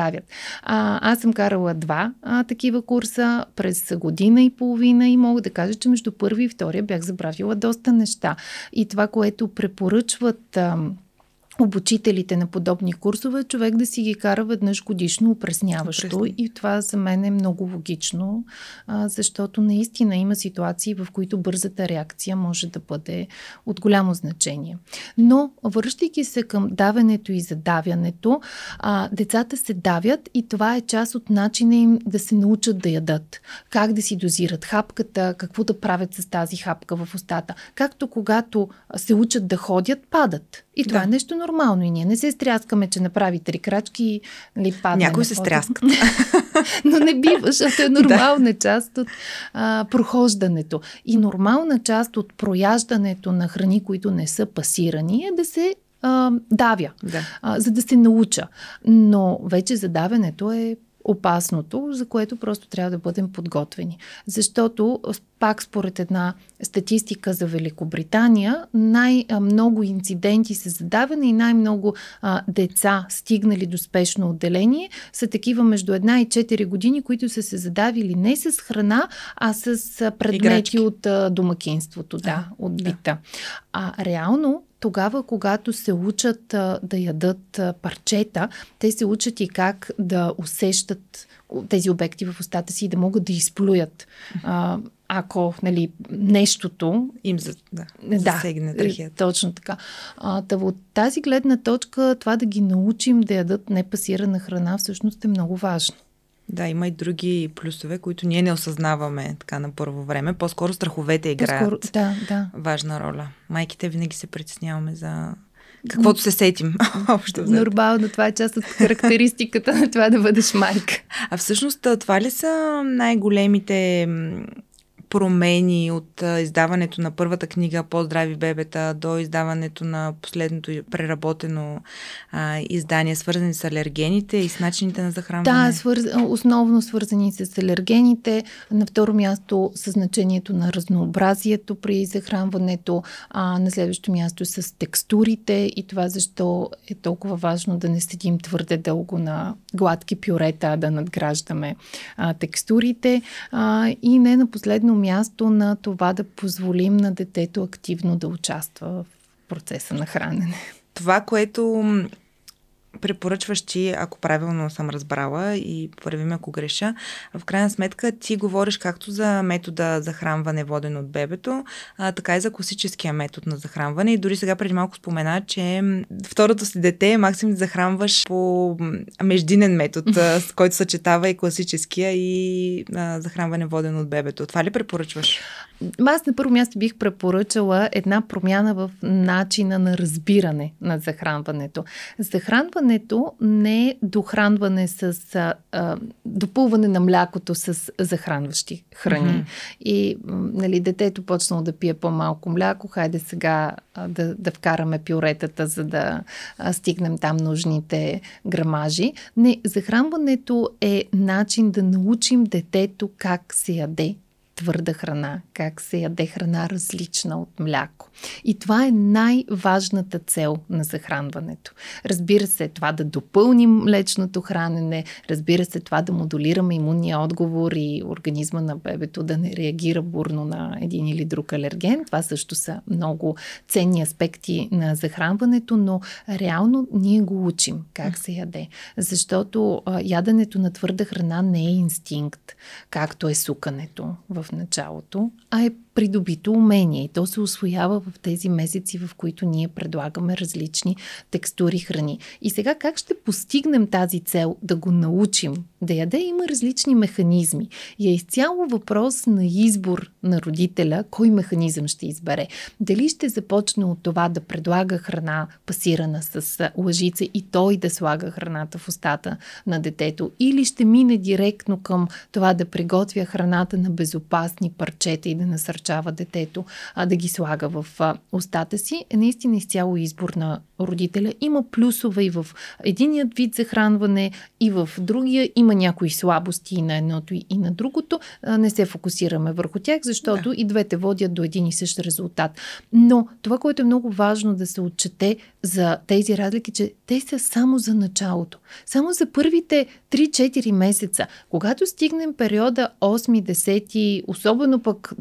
А, аз съм карала два а, такива курса през година и половина и мога да кажа, че между първи и втория бях забравила доста неща. И това, което препоръчват. Ам, обучителите на подобни курсове, човек да си ги кара веднъж годишно упресняващо. И това за мен е много логично, защото наистина има ситуации, в които бързата реакция може да бъде от голямо значение. Но, връщайки се към даването и задавянето, децата се давят и това е част от начина им да се научат да ядат. Как да си дозират хапката, какво да правят с тази хапка в устата. Както когато се учат да ходят, падат. И това да. е нещо нормално и ние не се стряскаме, че направи три крачки или нали, падне. Някой се стряска. Но не бива, защото е нормална да. част от а, прохождането. И нормална част от прояждането на храни, които не са пасирани, е да се а, давя, да. А, за да се науча. Но вече задаването е опасното, за което просто трябва да бъдем подготвени. Защото, пак според една статистика за Великобритания, най-много инциденти са задавани и най-много а, деца, стигнали до спешно отделение, са такива между една и 4 години, които са се задавили не с храна, а с предмети Играчки. от а, домакинството, да, а, от бита. Да. А реално тогава, когато се учат а, да ядат а, парчета, те се учат и как да усещат тези обекти в устата си и да могат да изплюят. А, ако нали, нещото им за, да, да, засегне трахеята. Точно така. А, тъв, от тази гледна точка, това да ги научим да ядат непасирана храна всъщност е много важно. Да, има и други плюсове, които ние не осъзнаваме така на първо време. По-скоро страховете играят По-скоро, да, да. важна роля. Майките винаги се притесняваме за каквото се сетим. Общо Нормално, това е част от характеристиката на това да бъдеш майка. А всъщност това ли са най-големите промени от издаването на първата книга По-здрави бебета до издаването на последното преработено а, издание, свързани с алергените и с начините на захранване? Да, свърз... основно свързани с алергените. На второ място с значението на разнообразието при захранването. А, на следващо място с текстурите и това защо е толкова важно да не седим твърде дълго на гладки пюрета, да надграждаме а, текстурите. А, и не на последно място на това да позволим на детето активно да участва в процеса на хранене. Това, което Препоръчваш, ти ако правилно съм разбрала и първи ме ако греша, в крайна сметка ти говориш както за метода захранване воден от бебето, а, така и за класическия метод на захранване. И дори сега преди малко спомена, че второто си дете максим захранваш по междинен метод, с който съчетава и класическия и а, захранване воден от бебето. Това ли препоръчваш? Аз на първо място бих препоръчала една промяна в начина на разбиране на захранването. Захранване храненето не е дохранване с а, допълване на млякото с захранващи храни. Mm-hmm. И нали, детето почнало да пие по-малко мляко, хайде сега а, да, да вкараме пюретата, за да а, стигнем там нужните грамажи. Не, захранването е начин да научим детето как се яде твърда храна, как се яде храна различна от мляко. И това е най-важната цел на захранването. Разбира се, това да допълним млечното хранене, разбира се, това да модулираме имунния отговор и организма на бебето да не реагира бурно на един или друг алерген. Това също са много ценни аспекти на захранването, но реално ние го учим как се яде. Защото яденето на твърда храна не е инстинкт, както е сукането в началото, а е придобито умение и то се освоява в тези месеци, в които ние предлагаме различни текстури храни. И сега как ще постигнем тази цел да го научим да яде? Има различни механизми и е изцяло въпрос на избор на родителя, кой механизъм ще избере. Дали ще започне от това да предлага храна пасирана с лъжица и той да слага храната в устата на детето или ще мине директно към това да приготвя храната на безопасни парчета и да насърчава насърчава детето а, да ги слага в а, устата си, е наистина изцяло избор на родителя. Има плюсове и в единият вид захранване, и в другия. Има някои слабости и на едното, и на другото. А, не се фокусираме върху тях, защото да. и двете водят до един и същ резултат. Но това, което е много важно да се отчете за тези разлики, че те са само за началото. Само за първите 3-4 месеца. Когато стигнем периода 8-10, особено пък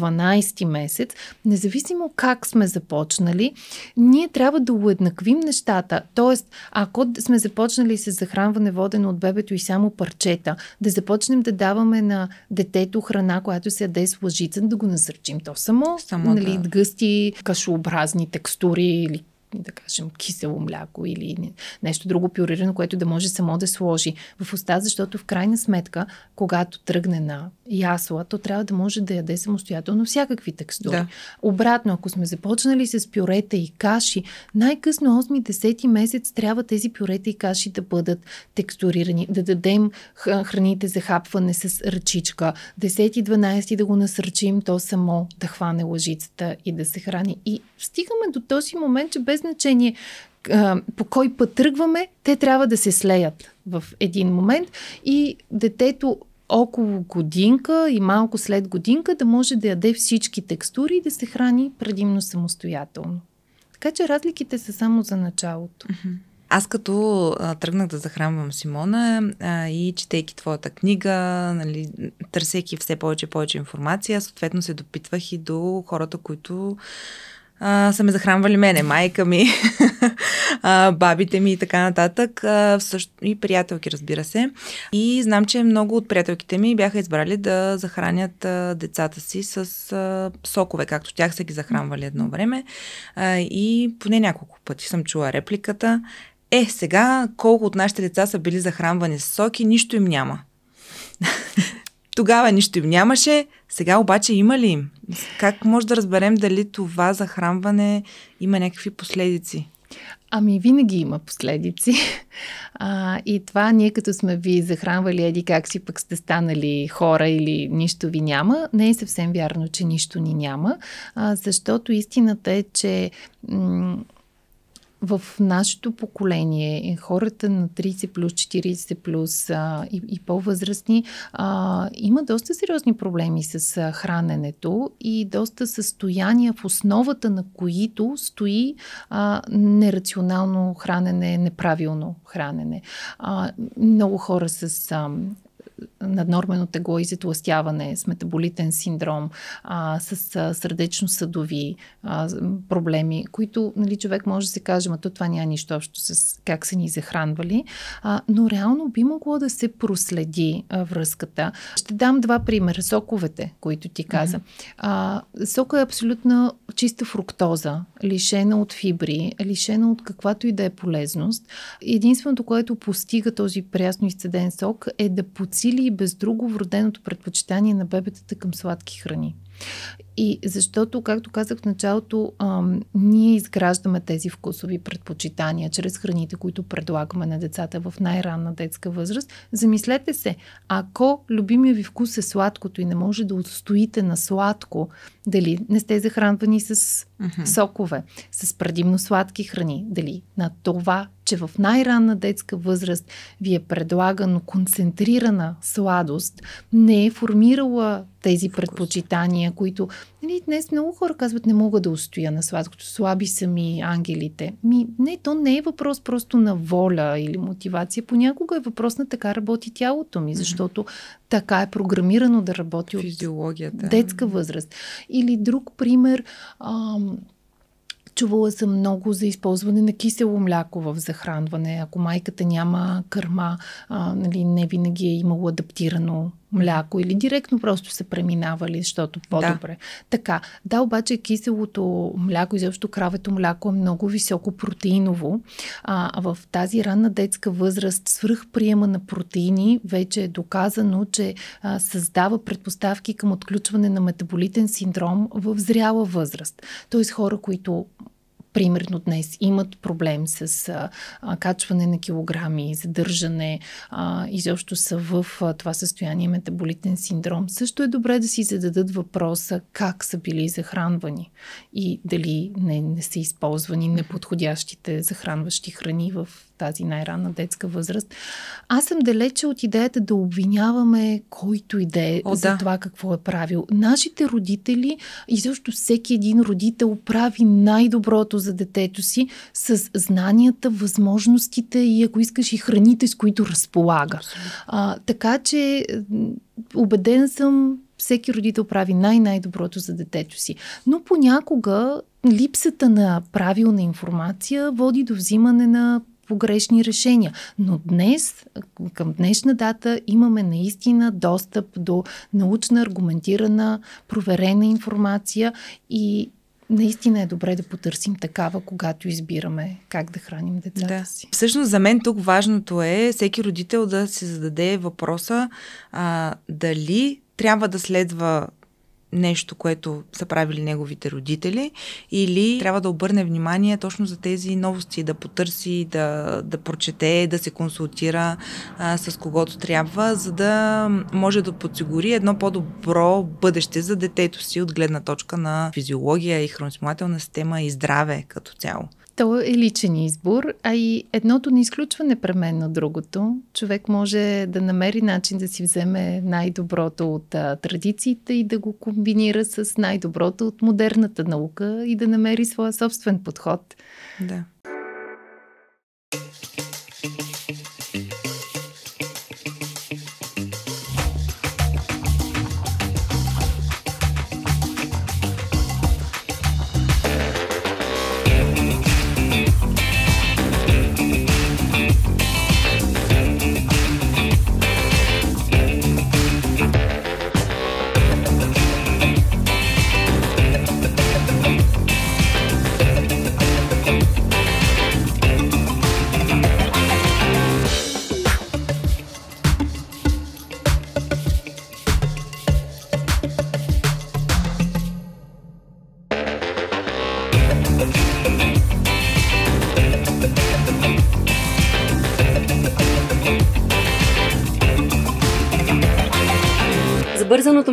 12 месец, независимо как сме започнали, ние трябва да уеднаквим нещата. Тоест, ако сме започнали с захранване водено от бебето и само парчета, да започнем да даваме на детето храна, която се яде с лъжица, да го насърчим то само, само нали, да. гъсти, кашообразни текстури или да кажем, кисело мляко или нещо друго пюрирано, което да може само да сложи в уста, защото в крайна сметка, когато тръгне на ясла, то трябва да може да яде самостоятелно всякакви текстури. Да. Обратно, ако сме започнали с пюрета и каши, най-късно 8-10 месец трябва тези пюрета и каши да бъдат текстурирани, да дадем храните за хапване с ръчичка, 10-12 да го насърчим то само да хване лъжицата и да се храни. И стигаме до този момент, че без без значение по кой път тръгваме, те трябва да се слеят в един момент и детето около годинка и малко след годинка да може да яде всички текстури и да се храни предимно самостоятелно. Така че разликите са само за началото. Аз като а, тръгнах да захранвам Симона а, и четейки твоята книга, нали, търсейки все повече и повече информация, съответно се допитвах и до хората, които а, са ме захранвали мене, майка ми, а, бабите ми и така нататък. А, също, и приятелки, разбира се. И знам, че много от приятелките ми бяха избрали да захранят а, децата си с а, сокове, както тях са ги захранвали едно време. А, и поне няколко пъти съм чула репликата. Е, сега колко от нашите деца са били захранвани с соки, нищо им няма. Тогава нищо им нямаше, сега обаче има ли им? Как може да разберем дали това захранване има някакви последици? Ами, винаги има последици. А, и това, ние като сме ви захранвали, еди как си пък сте станали хора или нищо ви няма, не е съвсем вярно, че нищо ни няма, а, защото истината е, че. М- в нашето поколение, хората на 30 плюс, 40 плюс а, и, и по-възрастни, а, има доста сериозни проблеми с а, храненето и доста състояния в основата на които стои а, нерационално хранене, неправилно хранене. А, много хора с а, наднормено тегло и затластяване, с метаболитен синдром, а, с а, сърдечно-съдови а, проблеми, които нали, човек може да се каже, но това няма нищо общо с как са ни захранвали, а, но реално би могло да се проследи а, връзката. Ще дам два примера. Соковете, които ти каза. А, сока е абсолютно чиста фруктоза, лишена от фибри, лишена от каквато и да е полезност. Единственото, което постига този прясно изцеден сок е да подсили засили и без друго вроденото предпочитание на бебетата към сладки храни. И защото, както казах в началото, ам, ние изграждаме тези вкусови предпочитания чрез храните, които предлагаме на децата в най-ранна детска възраст. Замислете се, ако любимия ви вкус е сладкото и не може да отстоите на сладко, дали не сте захранвани с uh-huh. сокове, с предимно сладки храни, дали на това че в най-ранна детска възраст ви е предлагано концентрирана сладост, не е формирала тези предпочитания, които нали, днес много хора казват не мога да устоя на сладкото, слаби са ми ангелите. Ми, не, то не е въпрос просто на воля или мотивация, понякога е въпрос на така работи тялото ми, защото така е програмирано да работи от детска възраст. Или друг пример, ам, Чувала съм много за използване на кисело мляко в захранване. Ако майката няма кърма, а, нали, не винаги е имало адаптирано мляко или директно просто са преминавали, защото по-добре. Да. Така, да, обаче киселото мляко, изобщо кравето мляко е много високо протеиново. А, а в тази ранна детска възраст свръхприема на протеини вече е доказано, че а, създава предпоставки към отключване на метаболитен синдром в зряла възраст. Тоест хора, които примерно днес имат проблем с а, качване на килограми, задържане, а, изобщо са в а, това състояние метаболитен синдром, също е добре да си зададат въпроса как са били захранвани и дали не, не са използвани неподходящите захранващи храни в тази най-ранна детска възраст. Аз съм далече от идеята да обвиняваме който и да е за да. това какво е правил. Нашите родители и също всеки един родител прави най-доброто за детето си с знанията, възможностите и ако искаш и храните, с които разполага. А, така че убеден съм, всеки родител прави най-най-доброто за детето си. Но понякога липсата на правилна информация води до взимане на погрешни решения. Но днес, към днешна дата, имаме наистина достъп до научна, аргументирана, проверена информация и наистина е добре да потърсим такава, когато избираме как да храним децата да. си. Всъщност за мен тук важното е всеки родител да се зададе въпроса а, дали трябва да следва нещо, което са правили неговите родители, или трябва да обърне внимание точно за тези новости, да потърси, да, да прочете, да се консултира а, с когото трябва, за да може да подсигури едно по-добро бъдеще за детето си от гледна точка на физиология и хроносимулателна система и здраве като цяло. То е личен избор, а и едното не изключва непременно другото. Човек може да намери начин да си вземе най-доброто от а, традициите и да го комбинира с най-доброто от модерната наука и да намери своя собствен подход. Да.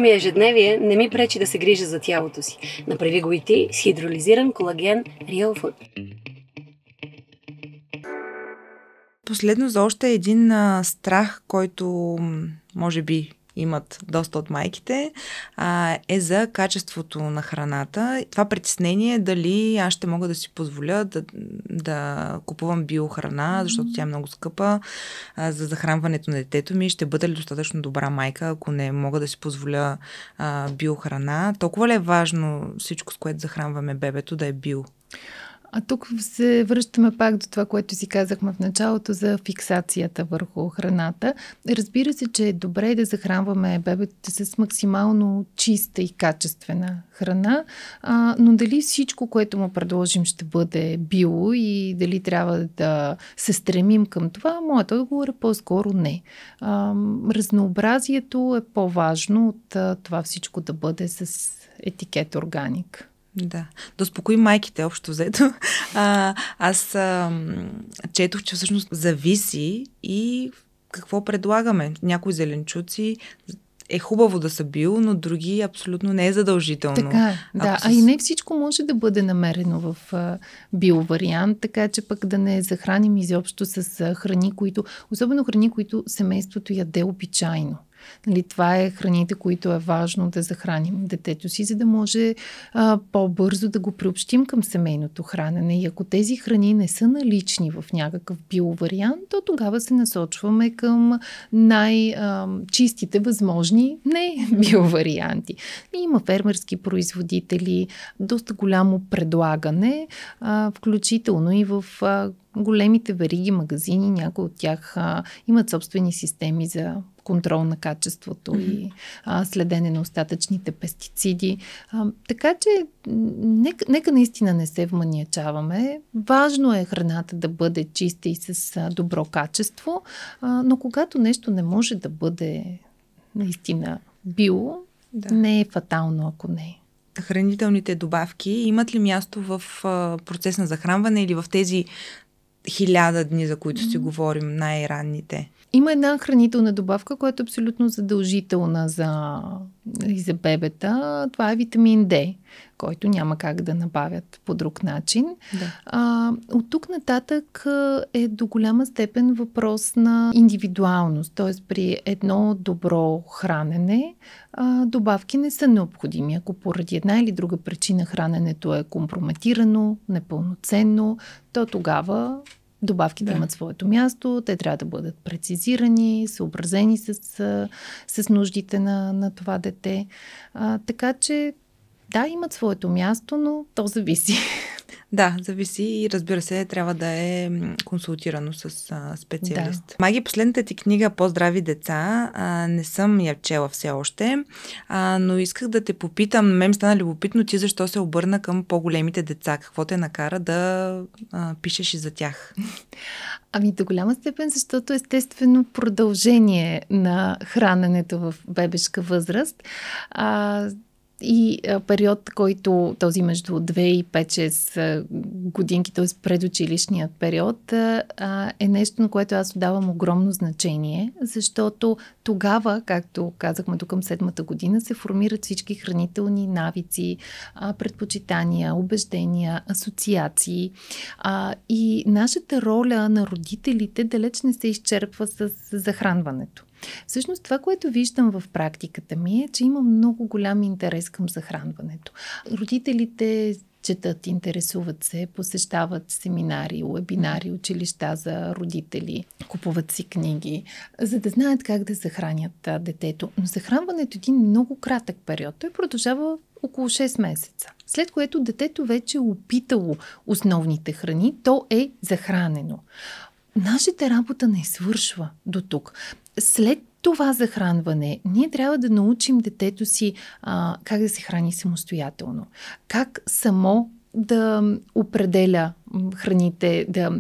ми е ежедневие не ми пречи да се грижа за тялото си. Направи го и ти с хидролизиран колаген Real Food. Последно за още е един а, страх, който може би имат доста от майките, а, е за качеството на храната. Това притеснение е дали аз ще мога да си позволя да, да купувам биохрана, защото тя е много скъпа а, за захранването на детето ми. Ще бъда ли достатъчно добра майка, ако не мога да си позволя а, биохрана? Толкова ли е важно всичко, с което захранваме бебето, да е био? А тук се връщаме пак до това, което си казахме в началото за фиксацията върху храната. Разбира се, че е добре да захранваме бебетите с максимално чиста и качествена храна, а, но дали всичко, което му предложим, ще бъде било и дали трябва да се стремим към това, моят отговор е по-скоро не. А, разнообразието е по-важно от а, това всичко да бъде с етикет органик. Да, да успокоим майките, общо взето. А, аз а, четох, че всъщност зависи и какво предлагаме. Някои зеленчуци е хубаво да са бил, но други абсолютно не е задължително. Така, е, да. С... А и не всичко може да бъде намерено в биовариант, био вариант, така че пък да не захраним изобщо с храни, които, особено храни, които семейството яде обичайно. Нали, това е храните, които е важно да захраним детето си, за да може а, по-бързо да го приобщим към семейното хранене. И ако тези храни не са налични в някакъв биовариант, то тогава се насочваме към най-чистите възможни не биоварианти. Има фермерски производители, доста голямо предлагане, а, включително и в а, големите вериги магазини, някои от тях а, имат собствени системи за контрол на качеството mm-hmm. и а, следене на остатъчните пестициди. А, така че, нека, нека наистина не се вманиачаваме. Важно е храната да бъде чиста и с а, добро качество, а, но когато нещо не може да бъде наистина било, да. не е фатално, ако не е хранителните добавки имат ли място в а, процес на захранване или в тези хиляда дни, за които си говорим, най-ранните? Има една хранителна добавка, която е абсолютно задължителна за, и за бебета. Това е витамин D, който няма как да набавят по друг начин. Да. А, от тук нататък е до голяма степен въпрос на индивидуалност. Т.е. при едно добро хранене а, добавки не са необходими. Ако поради една или друга причина храненето е компрометирано, непълноценно, то тогава Добавките да. имат своето място, те трябва да бъдат прецизирани, съобразени с, с нуждите на, на това дете. А, така че, да, имат своето място, но то зависи. Да, зависи и разбира се, трябва да е консултирано с а, специалист. Да. Маги, последната ти книга По-здрави деца а, не съм я чела все още, а, но исках да те попитам, мен стана любопитно ти защо се обърна към по-големите деца, какво те накара да а, пишеш и за тях? Ами до голяма степен, защото естествено продължение на храненето в бебешка възраст. А, и а, период, който този между 2 и 5-6 годинки, т.е. предучилищният период, а, е нещо, на което аз отдавам огромно значение, защото тогава, както казахме до към седмата година, се формират всички хранителни навици, а, предпочитания, убеждения, асоциации. А, и нашата роля на родителите далеч не се изчерпва с захранването. Всъщност това, което виждам в практиката ми е, че има много голям интерес към захранването. Родителите четат, интересуват се, посещават семинари, вебинари, училища за родители, купуват си книги, за да знаят как да захранят детето. Но захранването е един много кратък период. Той продължава около 6 месеца. След което детето вече е опитало основните храни, то е захранено. Нашата работа не свършва до тук след това захранване, ние трябва да научим детето си а, как да се храни самостоятелно, как само да определя храните, да,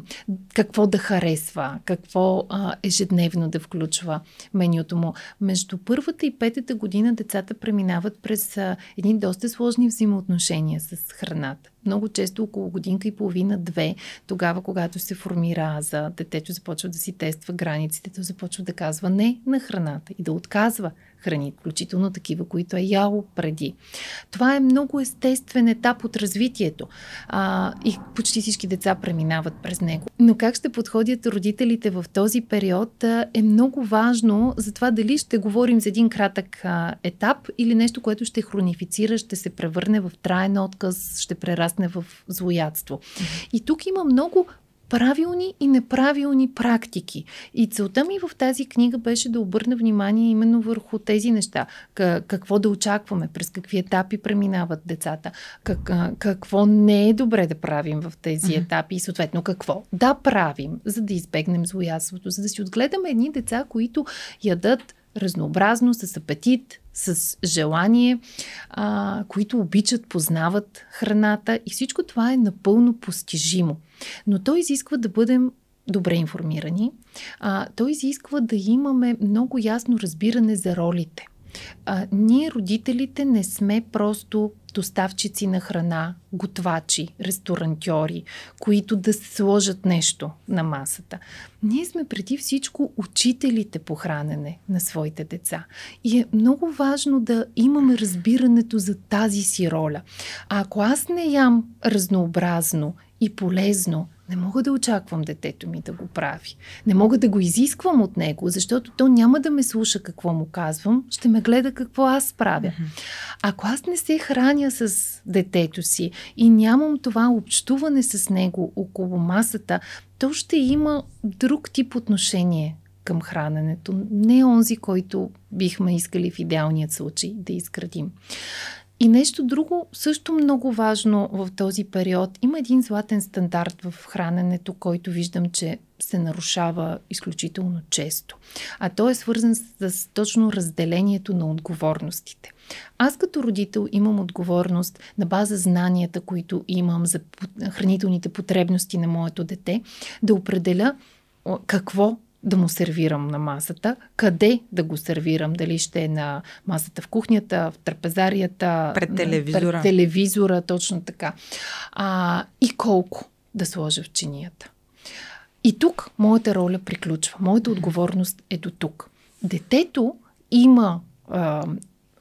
какво да харесва, какво а, ежедневно да включва менюто му. Между първата и петата година децата преминават през а, едни доста сложни взаимоотношения с храната. Много често около годинка и половина-две, тогава когато се формира аза, детето започва да си тества границите, то започва да казва не на храната и да отказва храни, включително такива, които е яло преди. Това е много естествен етап от развитието а, и почти всички деца преминават през него. Но как ще подходят родителите в този период а, е много важно за това дали ще говорим за един кратък а, етап или нещо, което ще хронифицира, ще се превърне в траен отказ, ще прерасне в злоядство. И тук има много правилни и неправилни практики. И целта ми в тази книга беше да обърна внимание именно върху тези неща. Какво да очакваме, през какви етапи преминават децата, как, какво не е добре да правим в тези етапи и съответно какво да правим, за да избегнем злоядството, за да си отгледаме едни деца, които ядат разнообразно, с апетит, с желание, а, които обичат, познават храната и всичко това е напълно постижимо. Но то изисква да бъдем добре информирани, а, то изисква да имаме много ясно разбиране за ролите. А, ние, родителите, не сме просто доставчици на храна, готвачи, ресторантьори, които да сложат нещо на масата. Ние сме преди всичко учителите по хранене на своите деца. И е много важно да имаме разбирането за тази си роля. А ако аз не ям разнообразно и полезно, не мога да очаквам детето ми да го прави. Не мога да го изисквам от него, защото то няма да ме слуша какво му казвам, ще ме гледа какво аз правя. Ако аз не се храня с детето си и нямам това общуване с него около масата, то ще има друг тип отношение към храненето. Не онзи, който бихме искали в идеалният случай да изградим. И нещо друго, също много важно в този период, има един златен стандарт в храненето, който виждам, че се нарушава изключително често. А той е свързан с, с точно разделението на отговорностите. Аз като родител имам отговорност на база знанията, които имам за хранителните потребности на моето дете, да определя какво да му сервирам на масата, къде да го сервирам, дали ще е на масата в кухнята, в трапезарията, пред телевизора, пред телевизора точно така. А, и колко да сложа в чинията. И тук моята роля приключва. Моята отговорност е до тук. Детето има а,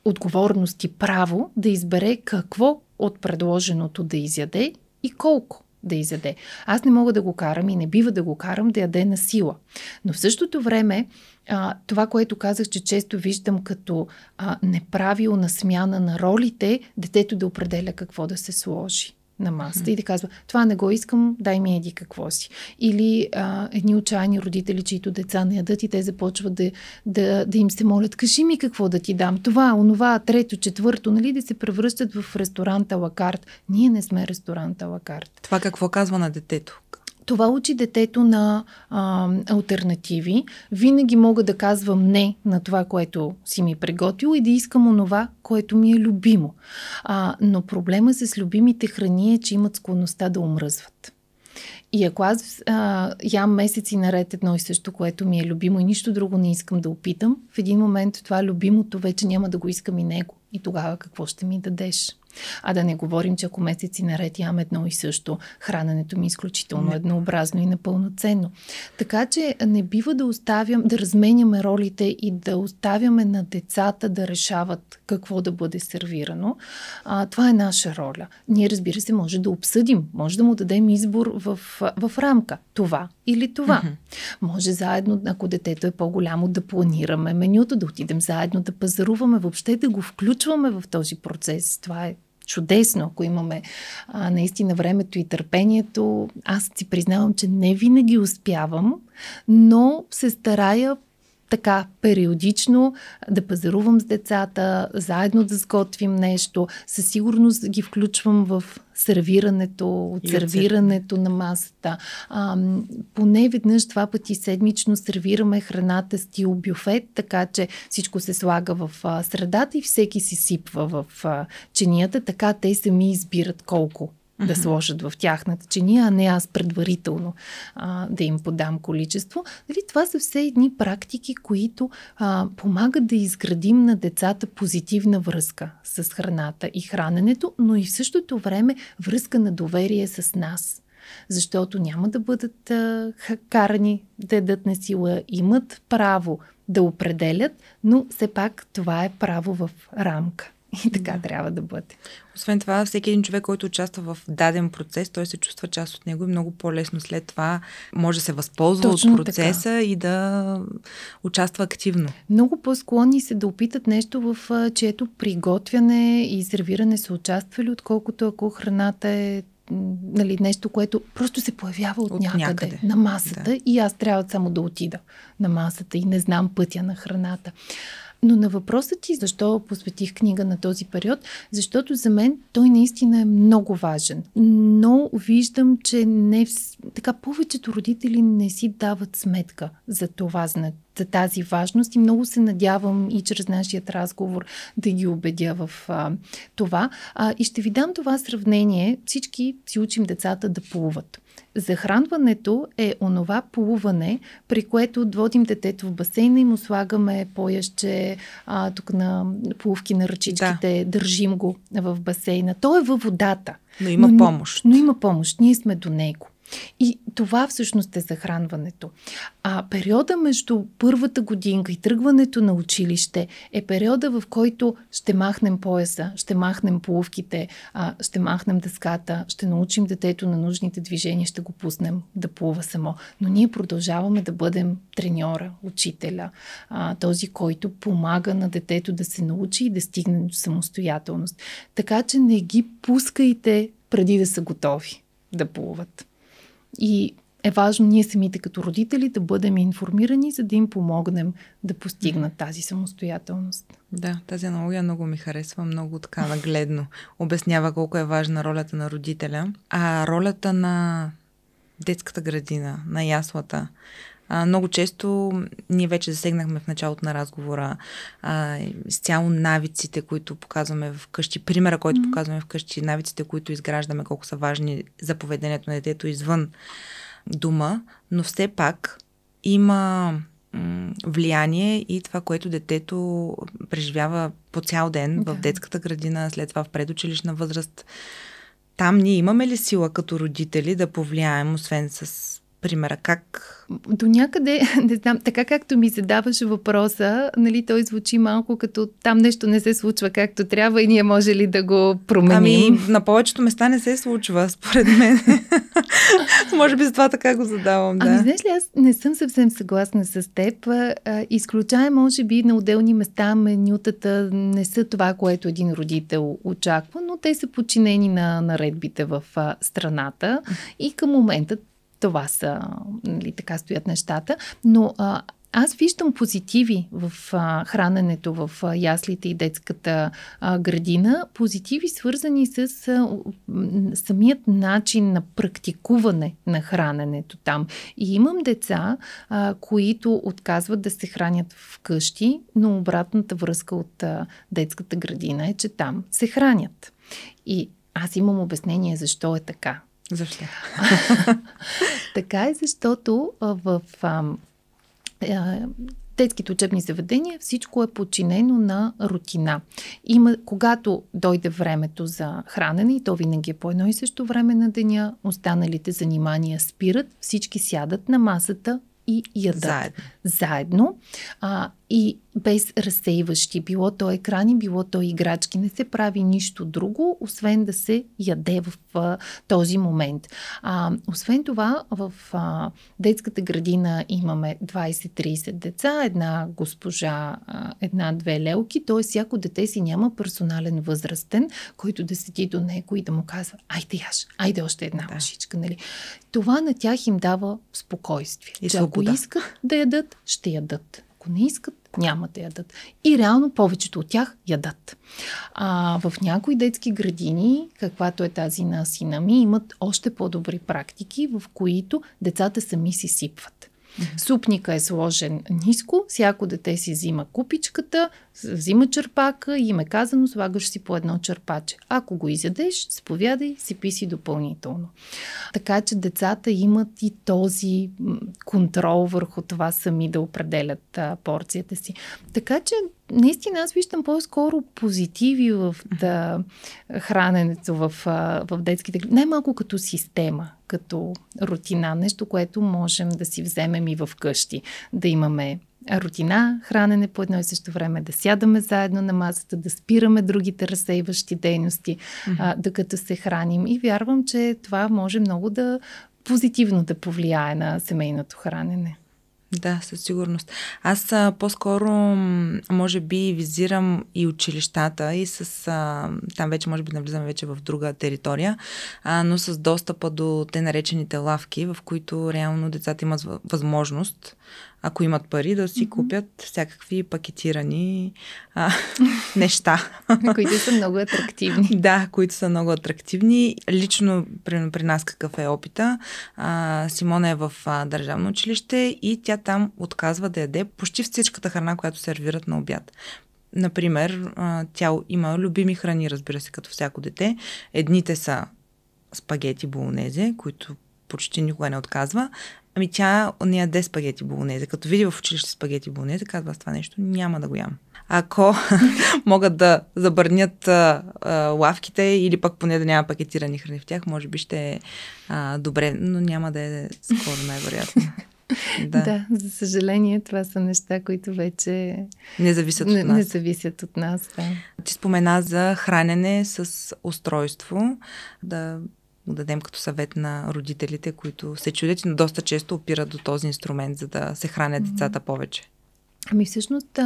отговорност и право да избере какво от предложеното да изяде и колко да изяде. Аз не мога да го карам и не бива да го карам да яде на сила. Но в същото време, а, това, което казах, че често виждам като а, неправилна смяна на ролите, детето да определя какво да се сложи на масата mm-hmm. и да казва, това не го искам, дай ми еди какво си. Или а, едни отчаяни родители, чието деца не ядат и те започват да, да, да им се молят, кажи ми какво да ти дам, това, онова, трето, четвърто, нали, да се превръщат в ресторанта лакарт. Ние не сме ресторанта лакарт. Това какво казва на детето? това учи детето на а, альтернативи. Винаги мога да казвам не на това, което си ми приготвил и да искам онова, което ми е любимо. А, но проблема с любимите храни е, че имат склонността да умръзват. И ако аз а, ям месеци наред едно и също, което ми е любимо и нищо друго не искам да опитам, в един момент това любимото вече няма да го искам и него. И тогава какво ще ми дадеш? А да не говорим, че ако месеци наред ям едно и също, храненето ми е изключително не. еднообразно и напълноценно. Така че не бива да оставям, да разменяме ролите и да оставяме на децата да решават какво да бъде сервирано. А, това е наша роля. Ние, разбира се, може да обсъдим, може да му дадем избор в, в рамка. Това или това. Mm-hmm. Може заедно, ако детето е по-голямо, да планираме менюто, да отидем заедно да пазаруваме, въобще да го включваме в този процес. Това е чудесно, ако имаме а, наистина времето и търпението. Аз си признавам, че не винаги успявам, но се старая така периодично да пазарувам с децата, заедно да сготвим нещо. Със сигурност ги включвам в сервирането, от сервирането на масата. А, поне веднъж два пъти седмично сервираме храната стил бюфет, така че всичко се слага в а, средата и всеки си сипва в а, чинията, така те сами избират колко да сложат в тяхната чиния, а не аз предварително а, да им подам количество. Дали това са все едни практики, които а, помагат да изградим на децата позитивна връзка с храната и храненето, но и в същото време връзка на доверие с нас защото няма да бъдат а, карани да едат на сила. Имат право да определят, но все пак това е право в рамка. И така да. трябва да бъде. Освен това, всеки един човек, който участва в даден процес, той се чувства част от него и много по-лесно след това може да се възползва Точно от процеса така. и да участва активно. Много по-склонни се да опитат нещо, в чието приготвяне и сервиране са участвали, отколкото ако храната е нали, нещо, което просто се появява от, от някъде, някъде на масата да. и аз трябва само да отида на масата и не знам пътя на храната. Но на въпроса ти защо посветих книга на този период, защото за мен той наистина е много важен. Но виждам, че не така повечето родители не си дават сметка за това значение тази важност и много се надявам и чрез нашия разговор да ги убедя в а, това. А, и ще ви дам това сравнение. Всички си учим децата да плуват. Захранването е онова плуване, при което водим детето в басейна и му слагаме пояще а, тук на плувки на ръчичките, да. държим го в басейна. То е във водата. Но има но, помощ. Но има помощ. Ние сме до него. И това всъщност е захранването. А периода между първата годинка и тръгването на училище е периода, в който ще махнем пояса, ще махнем плувките, ще махнем дъската, ще научим детето на нужните движения, ще го пуснем да плува само. Но ние продължаваме да бъдем треньора, учителя, този, който помага на детето да се научи и да стигне до самостоятелност. Така че не ги пускайте преди да са готови да плуват. И е важно ние самите като родители да бъдем информирани, за да им помогнем да постигнат тази самостоятелност. Да, тази аналогия много ми харесва, много така нагледно обяснява колко е важна ролята на родителя. А ролята на детската градина, на яслата, а, много често ние вече засегнахме в началото на разговора а, цяло навиците, които показваме вкъщи, примера, който mm-hmm. показваме вкъщи, навиците, които изграждаме, колко са важни за поведението на детето извън дума, но все пак има влияние и това, което детето преживява по цял ден да. в детската градина, след това в предучилищна възраст. Там ние имаме ли сила като родители да повлияем, освен с примера? Как? До някъде, не знам, така както ми задаваш въпроса, нали, той звучи малко като там нещо не се случва както трябва и ние може ли да го променим? Ами, на повечето места не се случва, според мен. може би за това така го задавам, да. Ами, знаеш ли, аз не съм съвсем съгласна с теб. Изключая, може би, на отделни места менютата не са това, което един родител очаква, но те са подчинени на наредбите в страната и към момента това са, нали, така стоят нещата. Но а, аз виждам позитиви в а, храненето в а, яслите и детската а, градина. Позитиви свързани с а, самият начин на практикуване на храненето там. И имам деца, а, които отказват да се хранят в къщи, но обратната връзка от а, детската градина е, че там се хранят. И аз имам обяснение защо е така. Защо? така е, защото в а, а, е, детските учебни заведения всичко е подчинено на рутина. Има, когато дойде времето за хранене, и то винаги е по едно и също време на деня, останалите занимания спират, всички сядат на масата и ядат. Заедно. Заедно. А, и без разсейващи, било то екрани, било то играчки. Не се прави нищо друго, освен да се яде в а, този момент. А, освен това, в а, детската градина имаме 20-30 деца, една госпожа, а, една-две лелки, т.е. всяко дете си няма персонален възрастен, който да седи до него и да му казва, айде яш, айде още една да. мъжичка, нали? Това на тях им дава спокойствие. И че ако искат да ядат, ще ядат. Ако не искат, няма да ядат. И реално повечето от тях ядат. А, в някои детски градини, каквато е тази на сина ми, имат още по-добри практики, в които децата сами си сипват. Супника е сложен ниско, всяко дете си взима купичката, взима черпака и им е казано, слагаш си по едно черпаче. Ако го изядеш, сповядай, си писи допълнително. Така че децата имат и този контрол върху това сами да определят порцията си. Така че наистина аз виждам по-скоро позитиви в да, храненето в, в детските Най-малко като система, като рутина, нещо, което можем да си вземем и в къщи. Да имаме рутина, хранене по едно и също време, да сядаме заедно на масата, да спираме другите разсейващи дейности, mm-hmm. а, докато се храним. И вярвам, че това може много да позитивно да повлияе на семейното хранене. Да, със сигурност. Аз а, по-скоро, може би, визирам и училищата, и с. А, там вече, може би, навлизаме вече в друга територия, а, но с достъпа до те наречените лавки, в които реално децата имат възможност ако имат пари, да си купят всякакви пакетирани а, неща. които са много атрактивни. да, които са много атрактивни. Лично при, при нас какъв е опита. А, Симона е в а, държавно училище и тя там отказва да яде почти всичката храна, която сервират на обяд. Например, а, тя има любими храни, разбира се, като всяко дете. Едните са спагети болонезе, които почти никога не отказва. Ами тя не яде спагети болонеза. Като види в училище спагети болонеза, казва, аз това нещо няма да го ям. Ако могат да забърнят а, а, лавките или пък поне да няма пакетирани храни в тях, може би ще е а, добре, но няма да е скоро най-вероятно. Да. да, за съжаление, това са неща, които вече не зависят от нас. Не зависят от нас да. Ти спомена за хранене с устройство. Да го дадем като съвет на родителите, които се чудят, и доста често опират до този инструмент, за да се хранят децата повече. Ами всъщност,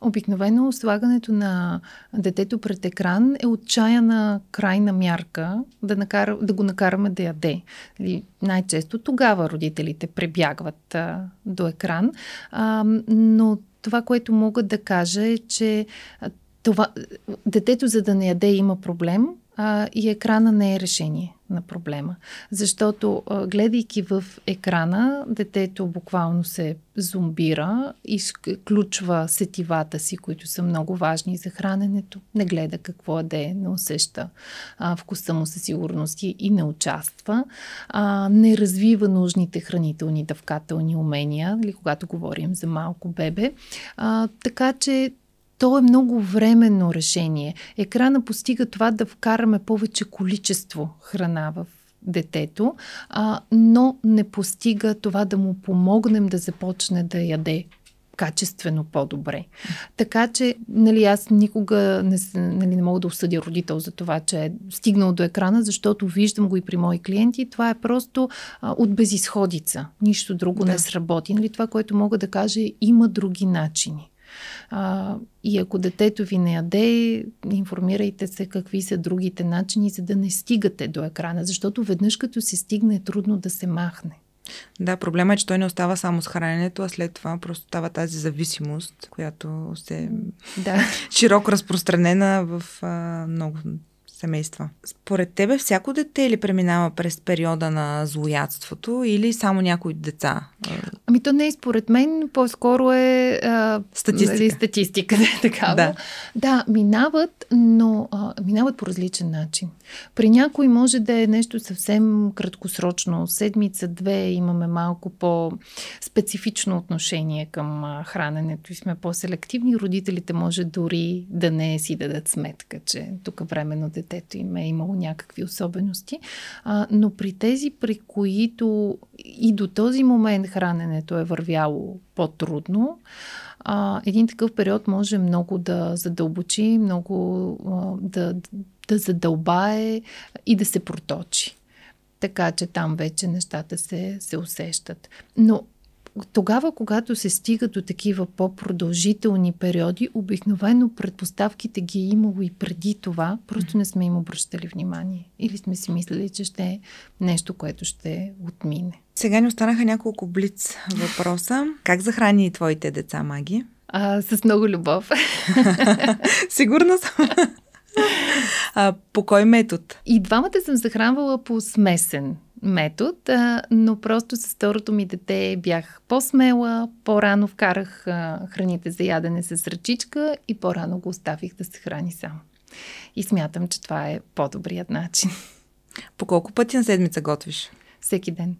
обикновено слагането на детето пред екран е отчаяна крайна мярка да, накар, да го накараме да яде. Или нали, най-често тогава родителите пребягват а, до екран. А, но това, което мога да кажа е, че това, детето за да не яде има проблем, а, и екрана не е решение на проблема. Защото а, гледайки в екрана, детето буквално се зомбира, изключва сетивата си, които са много важни за храненето, не гледа какво е да е, не усеща а, вкуса му със сигурност и не участва, а, не развива нужните хранителни дъвкателни умения, или нали, когато говорим за малко бебе. А, така че то е много временно решение. Екрана постига това да вкараме повече количество храна в детето, а, но не постига това да му помогнем да започне да яде качествено по-добре. Така че, нали, аз никога не, нали, не мога да осъдя родител за това, че е стигнал до екрана, защото виждам го и при мои клиенти. Това е просто а, от безисходица. Нищо друго да. не сработи. Нали, това, което мога да кажа, е, има други начини. А, и ако детето ви не яде, информирайте се какви са другите начини, за да не стигате до екрана, защото веднъж като се стигне е трудно да се махне. Да, проблема е, че той не остава само с храненето, а след това просто става тази зависимост, която се да. широко разпространена в а, много семейства. Според тебе всяко дете ли преминава през периода на злоядството или само някои деца? Ами то не е според мен, по-скоро е а, статистика. Нали, статистика да, е такава. Да. да, минават, но а, минават по различен начин. При някой може да е нещо съвсем краткосрочно. Седмица, две имаме малко по-специфично отношение към храненето и сме по-селективни. Родителите може дори да не си дадат сметка, че тук временно дете детето им е имало някакви особености. А, но при тези, при които и до този момент храненето е вървяло по-трудно, а, един такъв период може много да задълбочи, много а, да, да задълбае и да се проточи. Така че там вече нещата се, се усещат. Но тогава, когато се стига до такива по-продължителни периоди, обикновено предпоставките ги е имало и преди това, просто не сме им обръщали внимание. Или сме си мислили, че ще е нещо, което ще отмине. Сега ни останаха няколко блиц въпроса. Как захрани твоите деца маги? А, с много любов. Сигурна съм. а, по кой метод? И двамата съм захранвала по смесен метод, а, но просто с второто ми дете бях по-смела, по-рано вкарах а, храните за ядене с ръчичка и по-рано го оставих да се храни сам. И смятам, че това е по-добрият начин. По колко пъти на седмица готвиш? Всеки ден.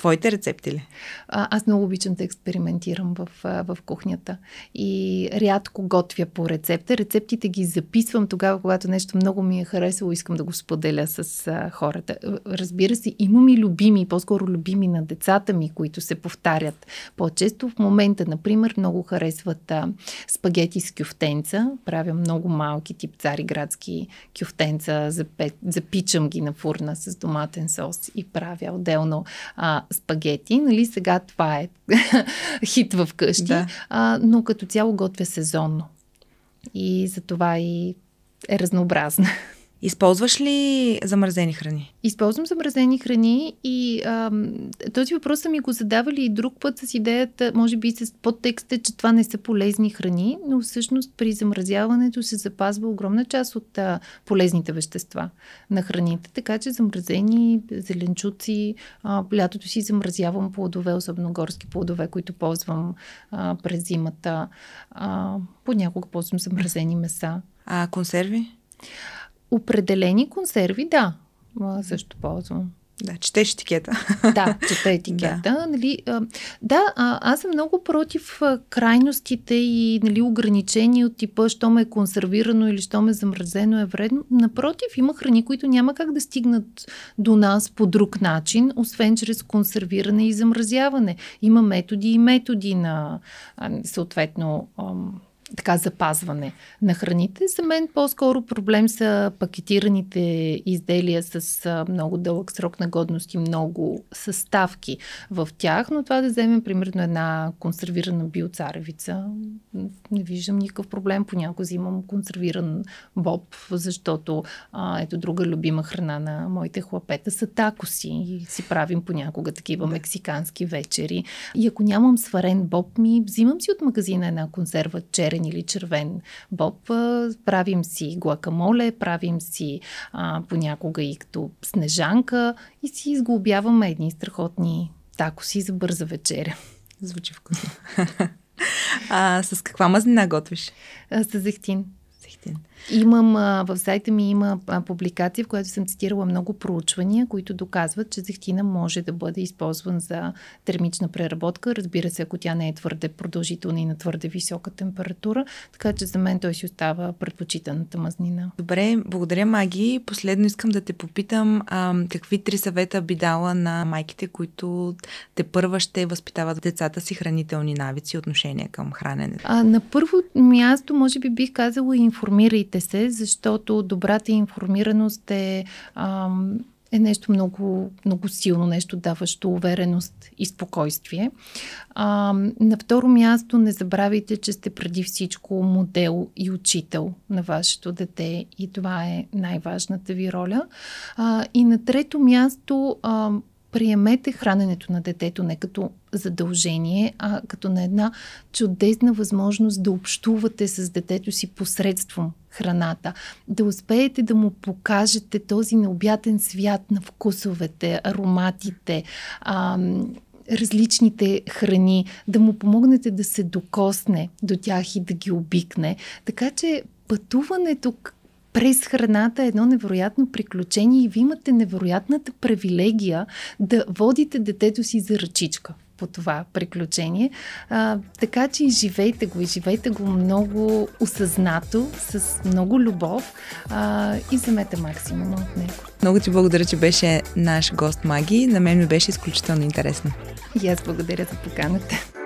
Твоите рецепти ли? А, аз много обичам да експериментирам в, в кухнята и рядко готвя по рецепта. Рецептите ги записвам тогава, когато нещо много ми е харесало, искам да го споделя с а, хората. Е, разбира се, имам и любими, по-скоро любими на децата ми, които се повтарят по-често. В момента, например, много харесват а, спагети с кюфтенца. Правя много малки тип цариградски кюфтенца, запечам ги на фурна с доматен сос и правя отделно а, спагети, нали сега това е хит в къщи, да. а, но като цяло готвя сезонно. И затова и е разнообразна. Използваш ли замразени храни? Използвам замразени храни и а, този въпрос са ми го задавали и друг път с идеята, може би с подтекста, че това не са полезни храни, но всъщност при замразяването се запазва огромна част от а, полезните вещества на храните. Така че замразени зеленчуци, а, лятото си замразявам плодове, особено горски плодове, които ползвам а, през зимата. А, понякога ползвам замразени меса. А консерви? Определени консерви, да, а, също ползвам. Да, четеш етикета. Да, чета етикета. да, нали, а, да а, аз съм много против а, крайностите и нали, ограничения от типа, що ме е консервирано или що ме е замразено е вредно. Напротив, има храни, които няма как да стигнат до нас по друг начин, освен чрез консервиране и замразяване. Има методи и методи на а, съответно. А, така запазване на храните. За мен по-скоро проблем са пакетираните изделия с а, много дълъг срок на годност и много съставки в тях, но това да вземем примерно една консервирана биоцаревица, не виждам никакъв проблем. Понякога взимам консервиран боб, защото а, ето друга любима храна на моите хлапета са такоси и си правим понякога такива да. мексикански вечери. И ако нямам сварен боб, ми взимам си от магазина една консерва черен зелен или червен боб. Правим си глакамоле, правим си а, понякога и като снежанка и си изглобяваме едни страхотни такоси за бърза вечеря. Звучи вкусно. а с каква мазнина готвиш? А, с зехтин. Зехтин. Имам, в сайта ми има публикация, в която съм цитирала много проучвания, които доказват, че зехтина може да бъде използван за термична преработка. Разбира се, ако тя не е твърде продължителна и на твърде висока температура, така че за мен той си остава предпочитаната мазнина. Добре, благодаря, Маги. Последно искам да те попитам а, какви три съвета би дала на майките, които те първа ще възпитават децата си хранителни навици и отношение към храненето? А, на първо място, може би бих казала, информирайте Запитайте се, защото добрата информираност е, е нещо много, много силно, нещо даващо увереност и спокойствие. А, на второ място, не забравяйте, че сте преди всичко модел и учител на вашето дете и това е най-важната ви роля. А, и на трето място, а, приемете храненето на детето не като задължение, а като на една чудесна възможност да общувате с детето си посредством храната, да успеете да му покажете този необятен свят на вкусовете, ароматите, ам, различните храни, да му помогнете да се докосне до тях и да ги обикне. Така че пътуването през храната е едно невероятно приключение и ви имате невероятната привилегия да водите детето си за ръчичка по това приключение. А, така че живейте го, и живейте го много осъзнато, с много любов а, и вземете максимума от него. Много ти благодаря, че беше наш гост Маги. На мен ми беше изключително интересно. И аз благодаря за поканата.